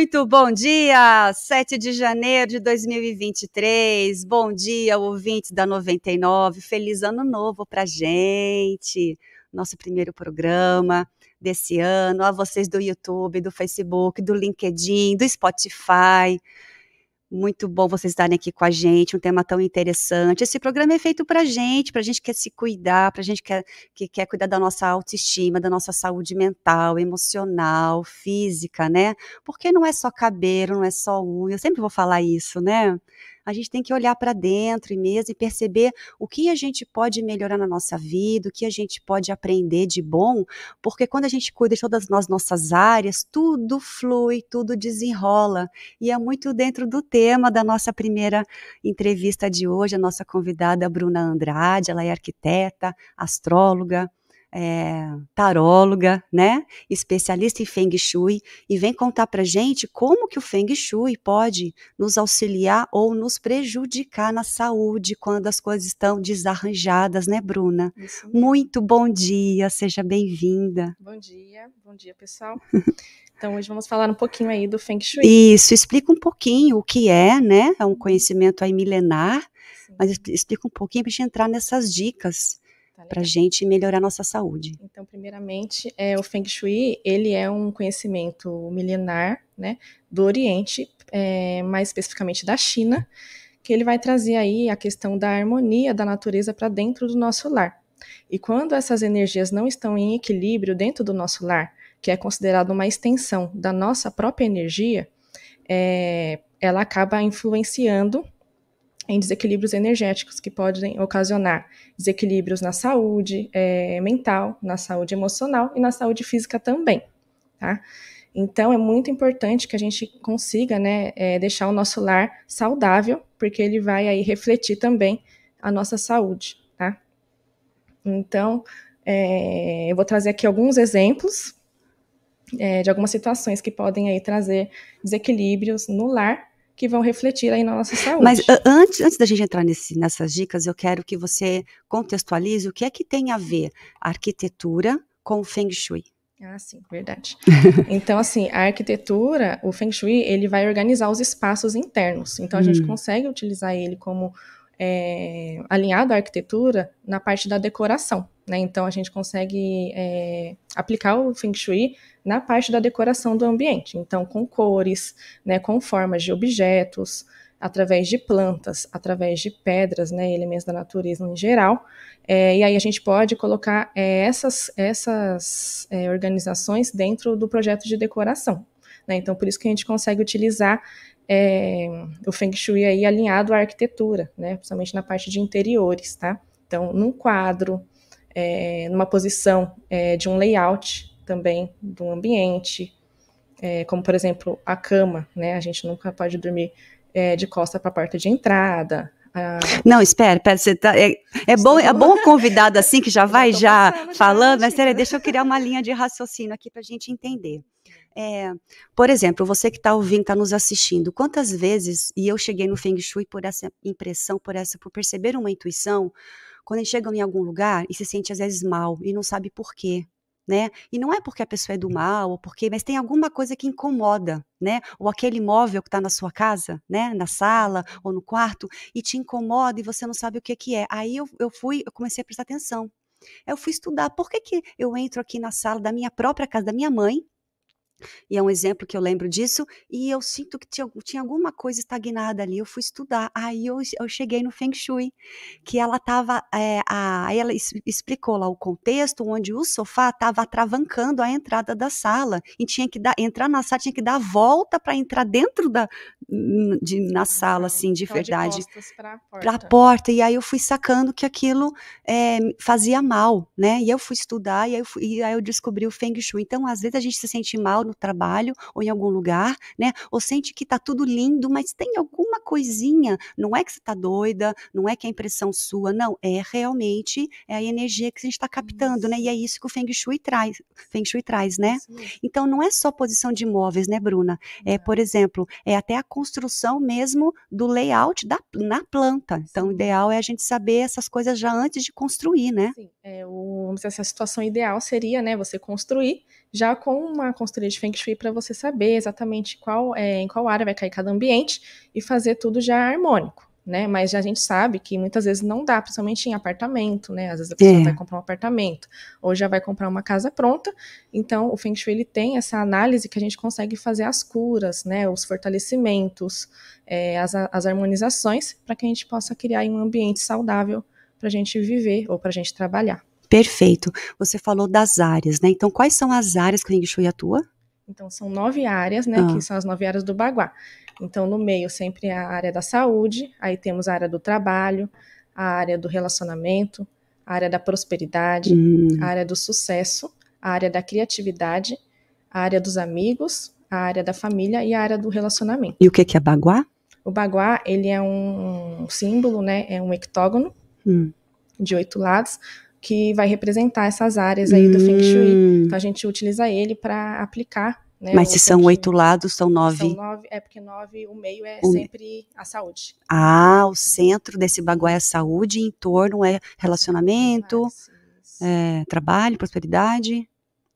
Muito bom dia, 7 de janeiro de 2023. Bom dia, ouvintes da 99. Feliz ano novo pra gente. Nosso primeiro programa desse ano. A vocês do YouTube, do Facebook, do LinkedIn, do Spotify. Muito bom vocês estarem aqui com a gente, um tema tão interessante. Esse programa é feito para gente, para gente que quer se cuidar, para gente que quer, é, que quer cuidar da nossa autoestima, da nossa saúde mental, emocional, física, né? Porque não é só cabelo, não é só unha, eu sempre vou falar isso, né? a gente tem que olhar para dentro e mesmo e perceber o que a gente pode melhorar na nossa vida, o que a gente pode aprender de bom, porque quando a gente cuida de todas as nossas áreas, tudo flui, tudo desenrola. E é muito dentro do tema da nossa primeira entrevista de hoje, a nossa convidada Bruna Andrade, ela é arquiteta, astróloga, é, taróloga, né, especialista em Feng Shui, e vem contar pra gente como que o Feng Shui pode nos auxiliar ou nos prejudicar na saúde quando as coisas estão desarranjadas, né, Bruna? Muito bom dia, seja bem-vinda. Bom dia, bom dia, pessoal. Então, hoje vamos falar um pouquinho aí do Feng Shui. Isso, explica um pouquinho o que é, né? É um uhum. conhecimento aí milenar, Sim. mas explica um pouquinho para a gente entrar nessas dicas tá para gente melhorar nossa saúde. Então, primeiramente, é, o Feng Shui ele é um conhecimento milenar, né, do Oriente, é, mais especificamente da China, que ele vai trazer aí a questão da harmonia da natureza para dentro do nosso lar. E quando essas energias não estão em equilíbrio dentro do nosso lar, que é considerado uma extensão da nossa própria energia, é, ela acaba influenciando em desequilíbrios energéticos que podem ocasionar desequilíbrios na saúde é, mental, na saúde emocional e na saúde física também, tá? Então é muito importante que a gente consiga, né, é, deixar o nosso lar saudável, porque ele vai aí refletir também a nossa saúde, tá? Então é, eu vou trazer aqui alguns exemplos é, de algumas situações que podem aí trazer desequilíbrios no lar que vão refletir aí na nossa saúde. Mas antes, antes da gente entrar nesse, nessas dicas, eu quero que você contextualize o que é que tem a ver a arquitetura com o Feng Shui. Ah, sim, verdade. então, assim, a arquitetura, o Feng Shui, ele vai organizar os espaços internos. Então, a gente hum. consegue utilizar ele como é, alinhado à arquitetura na parte da decoração. Né? Então, a gente consegue é, aplicar o Feng Shui na parte da decoração do ambiente. Então, com cores, né, com formas de objetos, através de plantas, através de pedras, né, elementos da natureza em geral. É, e aí a gente pode colocar é, essas, essas é, organizações dentro do projeto de decoração. Né? Então, por isso que a gente consegue utilizar é, o Feng Shui aí alinhado à arquitetura, né? Principalmente na parte de interiores, tá? Então, num quadro, é, numa posição é, de um layout também do ambiente, é, como por exemplo a cama, né? A gente nunca pode dormir é, de costa para a porta de entrada, ah. Não, espera, espera, você tá, é, é bom, é bom convidado assim que já vai já falando, mas sério, deixa eu criar uma linha de raciocínio aqui para a gente entender. É, por exemplo, você que está ouvindo, está nos assistindo, quantas vezes, e eu cheguei no Feng Shui por essa impressão, por essa, por perceber uma intuição, quando eles chegam em algum lugar e se sente às vezes mal e não sabe por quê. Né? E não é porque a pessoa é do mal, ou porque, mas tem alguma coisa que incomoda, né? Ou aquele móvel que está na sua casa, né? Na sala ou no quarto e te incomoda e você não sabe o que que é. Aí eu, eu fui, eu comecei a prestar atenção. Eu fui estudar por que, que eu entro aqui na sala da minha própria casa, da minha mãe, e é um exemplo que eu lembro disso, e eu sinto que tinha, tinha alguma coisa estagnada ali. Eu fui estudar, aí eu, eu cheguei no Feng Shui, que ela estava. É, eh, a, ela explicou lá o contexto onde o sofá estava atravancando a entrada da sala, e tinha que dar, entrar na sala, tinha que dar a volta para entrar dentro da, de, na sala, assim, de então, verdade. Para a porta. porta. E aí eu fui sacando que aquilo é, fazia mal, né? E eu fui estudar, e, eu fui, e aí eu descobri o Feng Shui. Então, às vezes a gente se sente mal no trabalho ou em algum lugar, né? Ou sente que tá tudo lindo, mas tem alguma coisinha. Não é que você tá doida, não é que é impressão sua, não. É realmente é a energia que a gente está captando, né? E é isso que o Feng Shui traz, Feng Shui traz, né? Sim. Então não é só posição de imóveis, né, Bruna? É, por exemplo, é até a construção mesmo do layout da, na planta. Então, o ideal é a gente saber essas coisas já antes de construir, né? Sim, é, o, vamos dizer assim, a situação ideal seria, né, você construir, já com uma consultoria de Feng Shui para você saber exatamente qual é, em qual área vai cair cada ambiente e fazer tudo já harmônico. Né? Mas a gente sabe que muitas vezes não dá, principalmente em apartamento, né? Às vezes a pessoa é. vai comprar um apartamento ou já vai comprar uma casa pronta. Então, o Feng Shui ele tem essa análise que a gente consegue fazer as curas, né? Os fortalecimentos, é, as, as harmonizações, para que a gente possa criar um ambiente saudável para a gente viver ou para a gente trabalhar. Perfeito. Você falou das áreas, né? Então, quais são as áreas que o Ling Shui atua? Então, são nove áreas, né? Ah. Que são as nove áreas do Baguá. Então, no meio, sempre a área da saúde, aí temos a área do trabalho, a área do relacionamento, a área da prosperidade, hum. a área do sucesso, a área da criatividade, a área dos amigos, a área da família e a área do relacionamento. E o que, que é Baguá? O Baguá, ele é um, um símbolo, né? É um hectógono hum. de oito lados, que vai representar essas áreas aí hum. do Feng Shui. Hum. Então a gente utiliza ele para aplicar. Né, Mas se são oito lados, são nove. São nove, é porque nove, o meio é um... sempre a saúde. Ah, o centro desse bagulho é a saúde, em torno é relacionamento, ah, É, trabalho, prosperidade.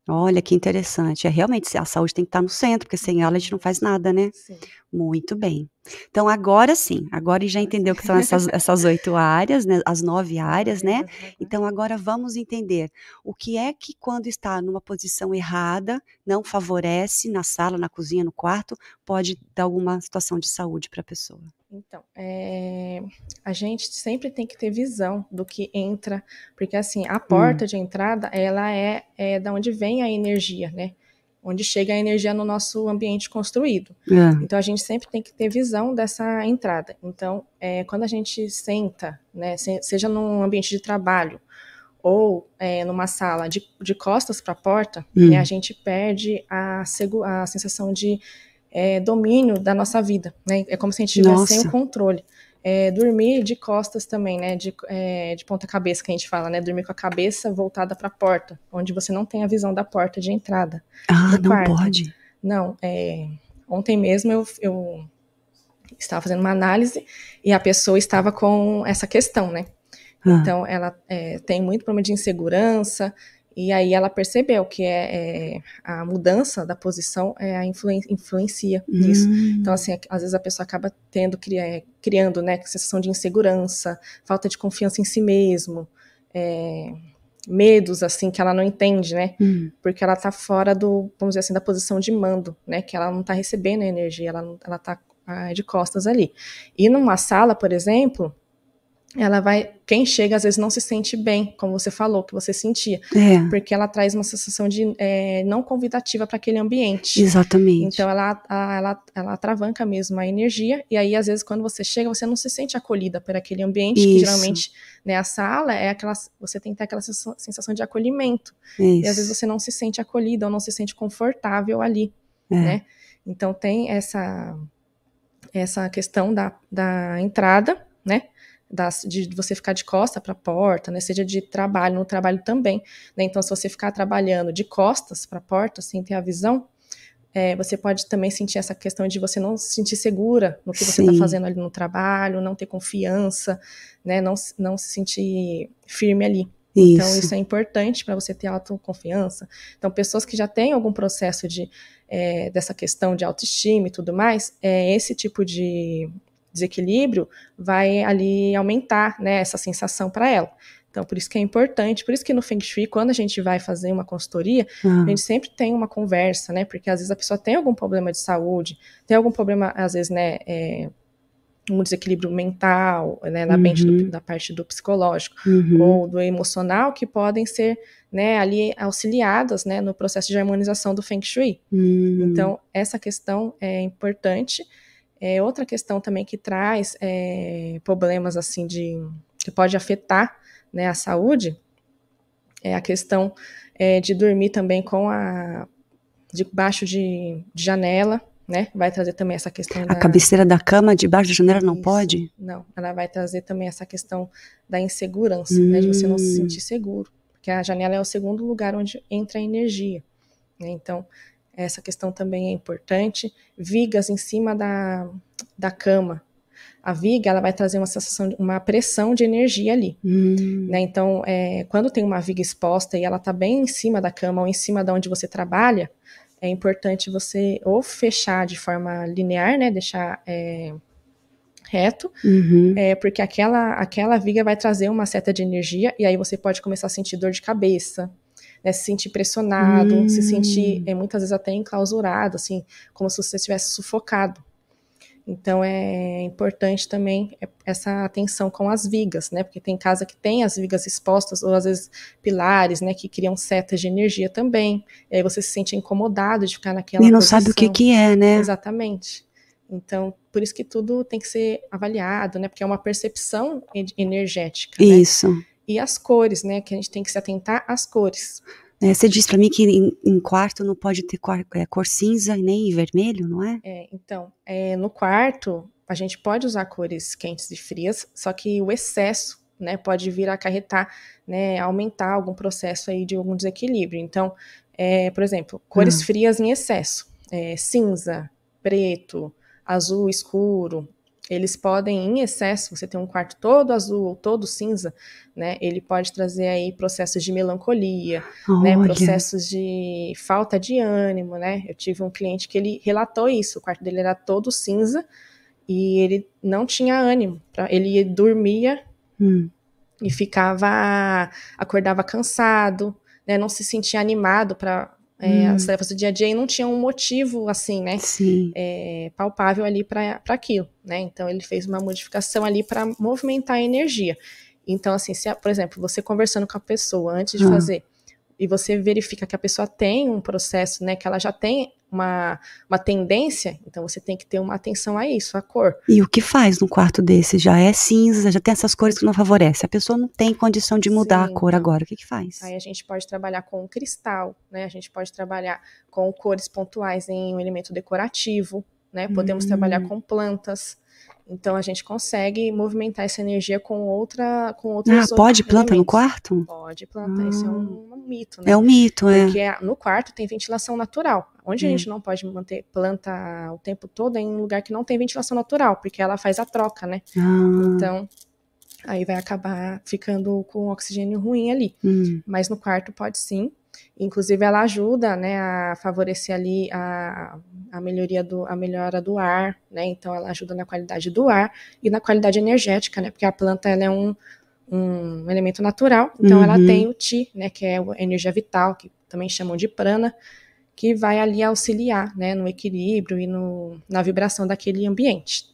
Olha que interessante. É realmente a saúde tem que estar no centro, porque sem ela a gente não faz nada, né? Sim. Muito bem. Então agora sim, agora já entendeu que são essas, essas oito áreas, né? As né? nove áreas, né? Então agora vamos entender o que é que quando está numa posição errada, não favorece na sala, na cozinha, no quarto, pode dar alguma situação de saúde para a pessoa. Então, é, a gente sempre tem que ter visão do que entra, porque assim, a porta hum. de entrada, ela é, é da onde vem a energia, né? Onde chega a energia no nosso ambiente construído. É. Então, a gente sempre tem que ter visão dessa entrada. Então, é, quando a gente senta, né, seja num ambiente de trabalho ou eh, numa sala de, de costas para a porta, hum. né, a gente perde a, a sensação de é, domínio da nossa vida, né? É como se a gente estivesse sem o controle. É, dormir de costas também, né? De, é, de ponta cabeça que a gente fala, né? Dormir com a cabeça voltada para a porta, onde você não tem a visão da porta de entrada. Ah, não quarto. pode. Não, é, ontem mesmo eu, eu estava fazendo uma análise e a pessoa estava com essa questão, né? Ah. Então, ela é, tem muito problema de insegurança, e aí ela percebeu que é, é a mudança da posição é a influen influencia hum. nisso. Então, assim, às vezes a pessoa acaba tendo, é, criando, né, sensação de insegurança, falta de confiança em si mesmo, é, medos, assim, que ela não entende, né? Hum. Porque ela tá fora do, vamos dizer assim, da posição de mando, né? Que ela não tá recebendo a energia, ela, ela tá ah, de costas ali. E numa sala, por exemplo, ela vai. Quem chega às vezes não se sente bem, como você falou, que você sentia. É. Porque ela traz uma sensação de é, não convidativa para aquele ambiente. Exatamente. Então ela, a, ela, ela atravanca mesmo a energia, e aí, às vezes, quando você chega, você não se sente acolhida por aquele ambiente, Isso. que geralmente né, a sala é aquela. Você tem que ter aquela sensação de acolhimento. Isso. E às vezes você não se sente acolhida ou não se sente confortável ali. É. Né? Então tem essa, essa questão da, da entrada, né? das, de você ficar de costa para a porta, né? Seja de trabalho, no trabalho também, né? Então, se você ficar trabalhando de costas para a porta, sem ter a visão, é, você pode também sentir essa questão de você não se sentir segura no que você está fazendo ali no trabalho, não ter confiança, né? Não, não se sentir firme ali. Então, isso. Então, isso é importante para você ter autoconfiança. Então, pessoas que já têm algum processo de, é, dessa questão de autoestima e tudo mais, é, esse tipo de, desequilíbrio vai ali aumentar né, essa sensação para ela. Então, por isso que é importante, por isso que no Feng Shui, quando a gente vai fazer uma consultoria, ah. a gente sempre tem uma conversa, né? Porque às vezes a pessoa tem algum problema de saúde, tem algum problema, às vezes, né? É, um desequilíbrio mental, né, na uhum. mente do, uhum. da parte do psicológico uhum. ou do emocional, que podem ser né, ali auxiliadas né, no processo de harmonização do Feng Shui. Uhum. Então, essa questão é importante é outra questão também que traz é, problemas assim de que pode afetar né, a saúde é a questão é, de dormir também com a debaixo de, de janela, né? Vai trazer também essa questão. A da, cabeceira da cama debaixo da janela não pode? Não, ela vai trazer também essa questão da insegurança, hum. né? De você não se hum. sentir seguro, porque a janela é o segundo lugar onde entra a energia, né? Então essa questão também é importante. Vigas em cima da, da cama. A viga ela vai trazer uma sensação, uma pressão de energia ali. Hum. Né? Então, é, quando tem uma viga exposta e ela está bem em cima da cama ou em cima de onde você trabalha, é importante você ou fechar de forma linear, né? Deixar é, reto, uhum. é, porque aquela, aquela viga vai trazer uma seta de energia e aí você pode começar a sentir dor de cabeça, né, se sentir pressionado, se sentir hum. é, muitas vezes até enclausurado, assim, como se você estivesse sufocado. Então é importante também é, essa atenção com as vigas, né? Porque tem casa que tem as vigas expostas, ou às vezes pilares, né? Que criam setas de energia também. E aí você se sente incomodado de ficar naquela. E não posição. sabe o que, que é, né? Exatamente. Então, por isso que tudo tem que ser avaliado, né? Porque é uma percepção energética. Né? Isso. Né? e as cores, né? Que a gente tem que se atentar às cores. É, você diz para mim que em, em, quarto não pode ter cor, é, cor cinza e nem vermelho, não é? é então, é, no quarto a gente pode usar cores quentes e frias, só que o excesso, né, pode vir a acarretar, né, aumentar algum processo aí de algum desequilíbrio. Então, é, por exemplo, cores hum. frias em excesso, é, cinza, preto, azul escuro, eles podem, em excesso, você tem um quarto todo azul ou todo cinza, né? Ele pode trazer aí processos de melancolia, né? Processos de falta de ânimo, né? Eu tive um cliente que ele relatou isso, o quarto dele era todo cinza e ele não tinha ânimo. Ele dormia hum. e ficava, acordava cansado, né? Não se sentia animado para é, hum. As tarefas do dia a dia e não tinha um motivo, assim, né? É, palpável ali para aquilo, né? Então, ele fez uma modificação ali para movimentar a energia. Então, assim, se, por exemplo, você conversando com a pessoa antes de ah. fazer e você verifica que a pessoa tem um processo, né, que ela já tem uma, uma tendência, então você tem que ter uma atenção a isso, a cor. E o que faz num quarto desse? Já é cinza, já tem essas cores que não favorecem. A pessoa não tem condição de mudar Sim, a cor então, agora. O que, que faz? Aí a gente pode trabalhar com cristal, né? A gente pode trabalhar com cores pontuais em um elemento decorativo, né? Podemos hum. trabalhar com plantas. Então a gente consegue movimentar essa energia com outra, com outros Ah, pode planta no quarto? Pode planta, é ah. é um, um, mito, né? É um mito, Porque é. Porque no quarto tem ventilação natural. Onde hum. a gente não pode manter planta o tempo todo é em um lugar que não tem ventilação natural, porque ela faz a troca, né? Ah. Então, aí vai acabar ficando com oxigênio ruim ali. Hum. Mas no quarto pode sim. Inclusive, ela ajuda, né, a favorecer ali a, a melhoria do, a melhora do ar, né? Então, ela ajuda na qualidade do ar e na qualidade energética, né? Porque a planta, ela é um, um elemento natural, então uhum. ela tem o Ti, né, que é a energia vital, que também chamam de prana, que vai ali auxiliar né, no equilíbrio e no, na vibração daquele ambiente.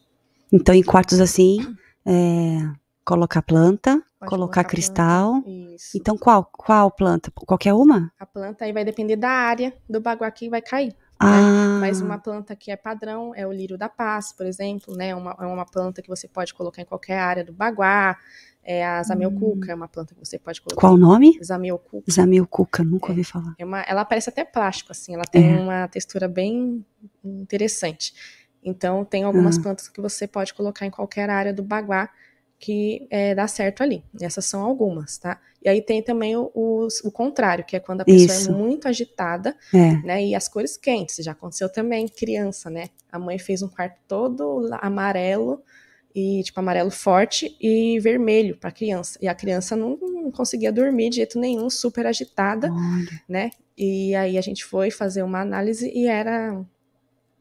Então, em quartos assim, é, colocar planta, colocar, cristal. Planta, então, qual, qual planta? Qualquer uma? A planta aí vai depender da área do baguá que vai cair. Né? Ah. Né? Mas uma planta que é padrão é o lírio da paz, por exemplo, né? Uma, é uma planta que você pode colocar em qualquer área do baguá, é a zamioculca, hum. é uma planta que você pode colocar. Qual o nome? Zamioculca. Zamioculca, nunca é, ouvi falar. É uma, ela parece até plástico, assim, ela tem é. uma textura bem interessante. Então, tem algumas ah. plantas que você pode colocar em qualquer área do baguá que é, dá certo ali. Essas são algumas, tá? E aí tem também o, o, o contrário, que é quando a pessoa é Isso. é muito agitada, é. né? E as cores quentes, já aconteceu também, criança, né? A mãe fez um quarto todo amarelo, e tipo amarelo forte e vermelho para criança. E a criança não, não, conseguia dormir de jeito nenhum, super agitada, Olha. né? E aí a gente foi fazer uma análise e era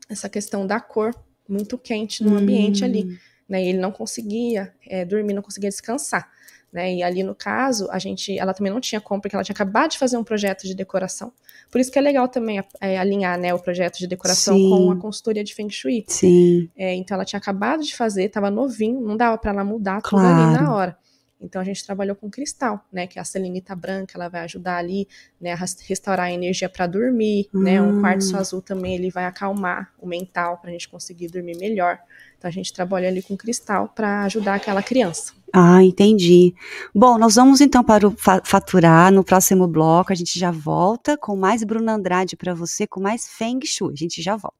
essa questão da cor muito quente no hum. ambiente ali, hum. né? E ele não conseguia é, dormir, não conseguia descansar. Né? E ali no caso, a gente, ela também não tinha compra porque ela tinha acabado de fazer um projeto de decoração. Por isso que é legal também é, alinhar né, o projeto de decoração Sim. com a consultoria de Feng Shui. Sim. É, então ela tinha acabado de fazer, estava novinho, não dava para ela mudar claro. tudo ali na hora. Então a gente trabalhou com cristal, né? Que é a selenita tá branca, ela vai ajudar ali, né, a restaurar a energia para dormir, hum. né? Um hum. quartzo azul também, ele vai acalmar o mental para a gente conseguir dormir melhor. Então a gente trabalha ali com cristal para ajudar aquela criança. Ah, entendi. Bom, nós vamos então para o fa faturar no próximo bloco. A gente já volta com mais Bruna Andrade para você, com mais Feng Shui. A gente já volta.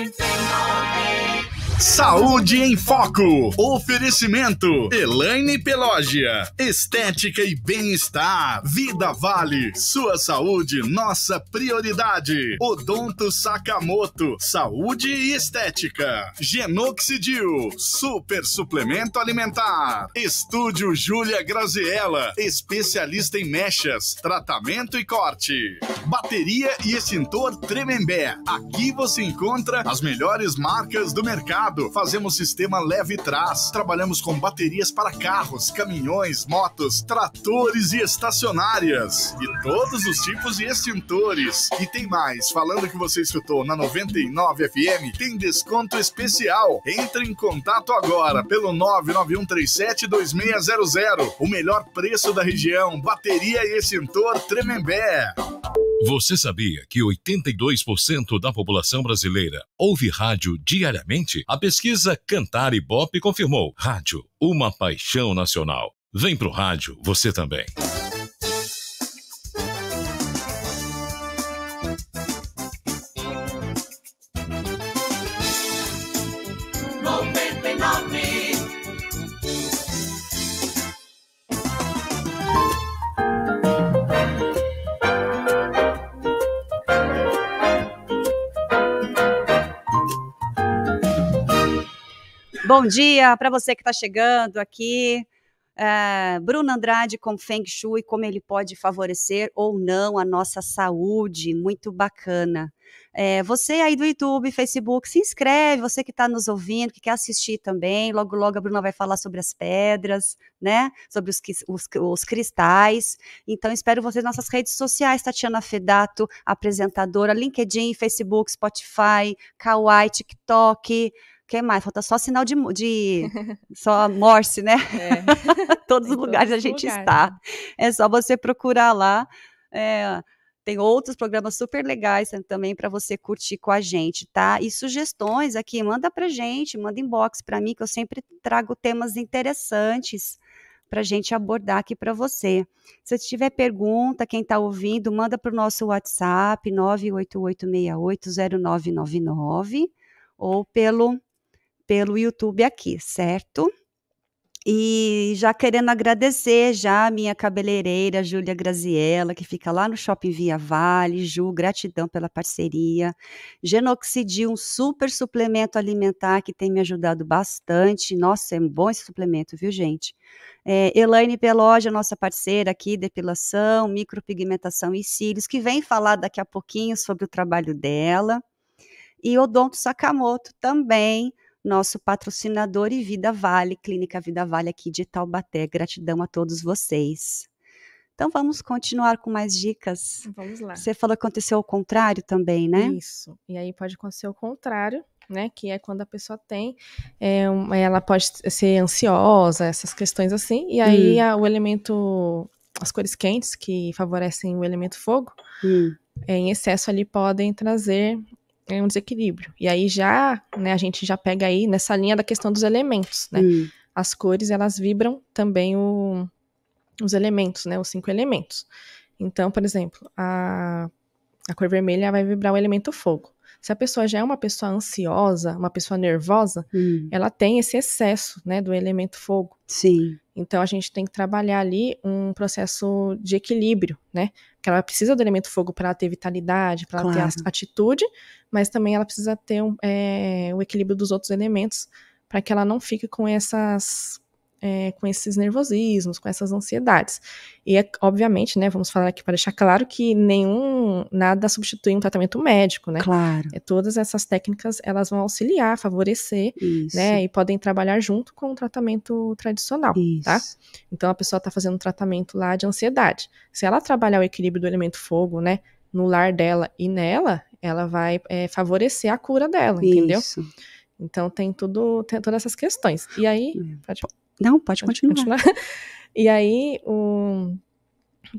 everything Saúde em Foco. Oferecimento: Elaine Pelógia. Estética e bem-estar. Vida Vale. Sua saúde, nossa prioridade. Odonto Sakamoto. Saúde e estética. Genoxidil. Super suplemento alimentar. Estúdio Júlia Graziella. Especialista em mechas, tratamento e corte. Bateria e extintor Tremembé. Aqui você encontra as melhores marcas do mercado Fazemos sistema leve e trás. Trabalhamos com baterias para carros, caminhões, motos, tratores e estacionárias. E todos os tipos de extintores. E tem mais. Falando que você escutou na 99 FM, tem desconto especial. Entre em contato agora pelo 991372600. O melhor preço da região. Bateria e extintor Tremembé. Você sabia que 82% da população brasileira ouve rádio diariamente? A pesquisa Cantar e Bop confirmou: rádio, uma paixão nacional. Vem pro rádio, você também. Bom dia para você que está chegando aqui. É, Bruno Andrade com Feng Shui, como ele pode favorecer ou não a nossa saúde, muito bacana. É, você aí do YouTube, Facebook, se inscreve, você que está nos ouvindo, que quer assistir também, logo logo a Bruna vai falar sobre as pedras, né, sobre os, os, os cristais, então espero vocês nas nossas redes sociais, Tatiana Fedato, apresentadora, LinkedIn, Facebook, Spotify, Kawaii, TikTok, que mais? Falta só sinal de. de só Morse, né? É. todos os lugares todos a gente lugares. está. É só você procurar lá. É, tem outros programas super legais também para você curtir com a gente, tá? E sugestões aqui, manda pra gente, manda inbox para mim, que eu sempre trago temas interessantes para a gente abordar aqui para você. Se tiver pergunta, quem está ouvindo, manda para o nosso WhatsApp 988680999 ou pelo pelo YouTube aqui, certo? E já querendo agradecer já a minha cabeleireira, Júlia Graziella, que fica lá no Shopping Via Vale. Ju, gratidão pela parceria. Genoxidil, um super suplemento alimentar que tem me ajudado bastante. Nossa, é um bom esse suplemento, viu, gente? É, Elaine Peloja, nossa parceira aqui, depilação, micropigmentação e cílios, que vem falar daqui a pouquinho sobre o trabalho dela. E Odonto Sakamoto também, nosso patrocinador e Vida Vale, Clínica Vida Vale aqui de Taubaté. Gratidão a todos vocês. Então vamos continuar com mais dicas. Vamos lá. Você falou que aconteceu o contrário também, né? Isso. E aí pode acontecer o contrário, né? Que é quando a pessoa tem, é, ela pode ser ansiosa, essas questões assim. E aí hum. a, o elemento, as cores quentes que favorecem o elemento fogo, hum. é, em excesso ali podem trazer é um desequilíbrio. E aí já, né, a gente já pega aí nessa linha da questão dos elementos, né? Hum. As cores, elas vibram também o, os elementos, né? Os cinco elementos. Então, por exemplo, a, a cor vermelha vai vibrar o elemento fogo se a pessoa já é uma pessoa ansiosa, uma pessoa nervosa, hum. ela tem esse excesso, né, do elemento fogo. Sim. Então a gente tem que trabalhar ali um processo de equilíbrio, né? Porque ela precisa do elemento fogo para ter vitalidade, para claro. ter atitude, mas também ela precisa ter um, é, o equilíbrio dos outros elementos para que ela não fique com essas é, com esses nervosismos, com essas ansiedades. E, é, obviamente, né, vamos falar aqui para deixar claro que nenhum, nada substitui um tratamento médico, né? Claro. É, todas essas técnicas, elas vão auxiliar, favorecer, Isso. né? E podem trabalhar junto com o tratamento tradicional, tá? Isso. tá? Então, a pessoa está fazendo um tratamento lá de ansiedade. Se ela trabalhar o equilíbrio do elemento fogo, né? No lar dela e nela, ela vai é, favorecer a cura dela, Isso. entendeu? Então tem tudo, tem todas essas questões. E aí, é. pode... Não, pode, pode continuar. continuar. E aí, o...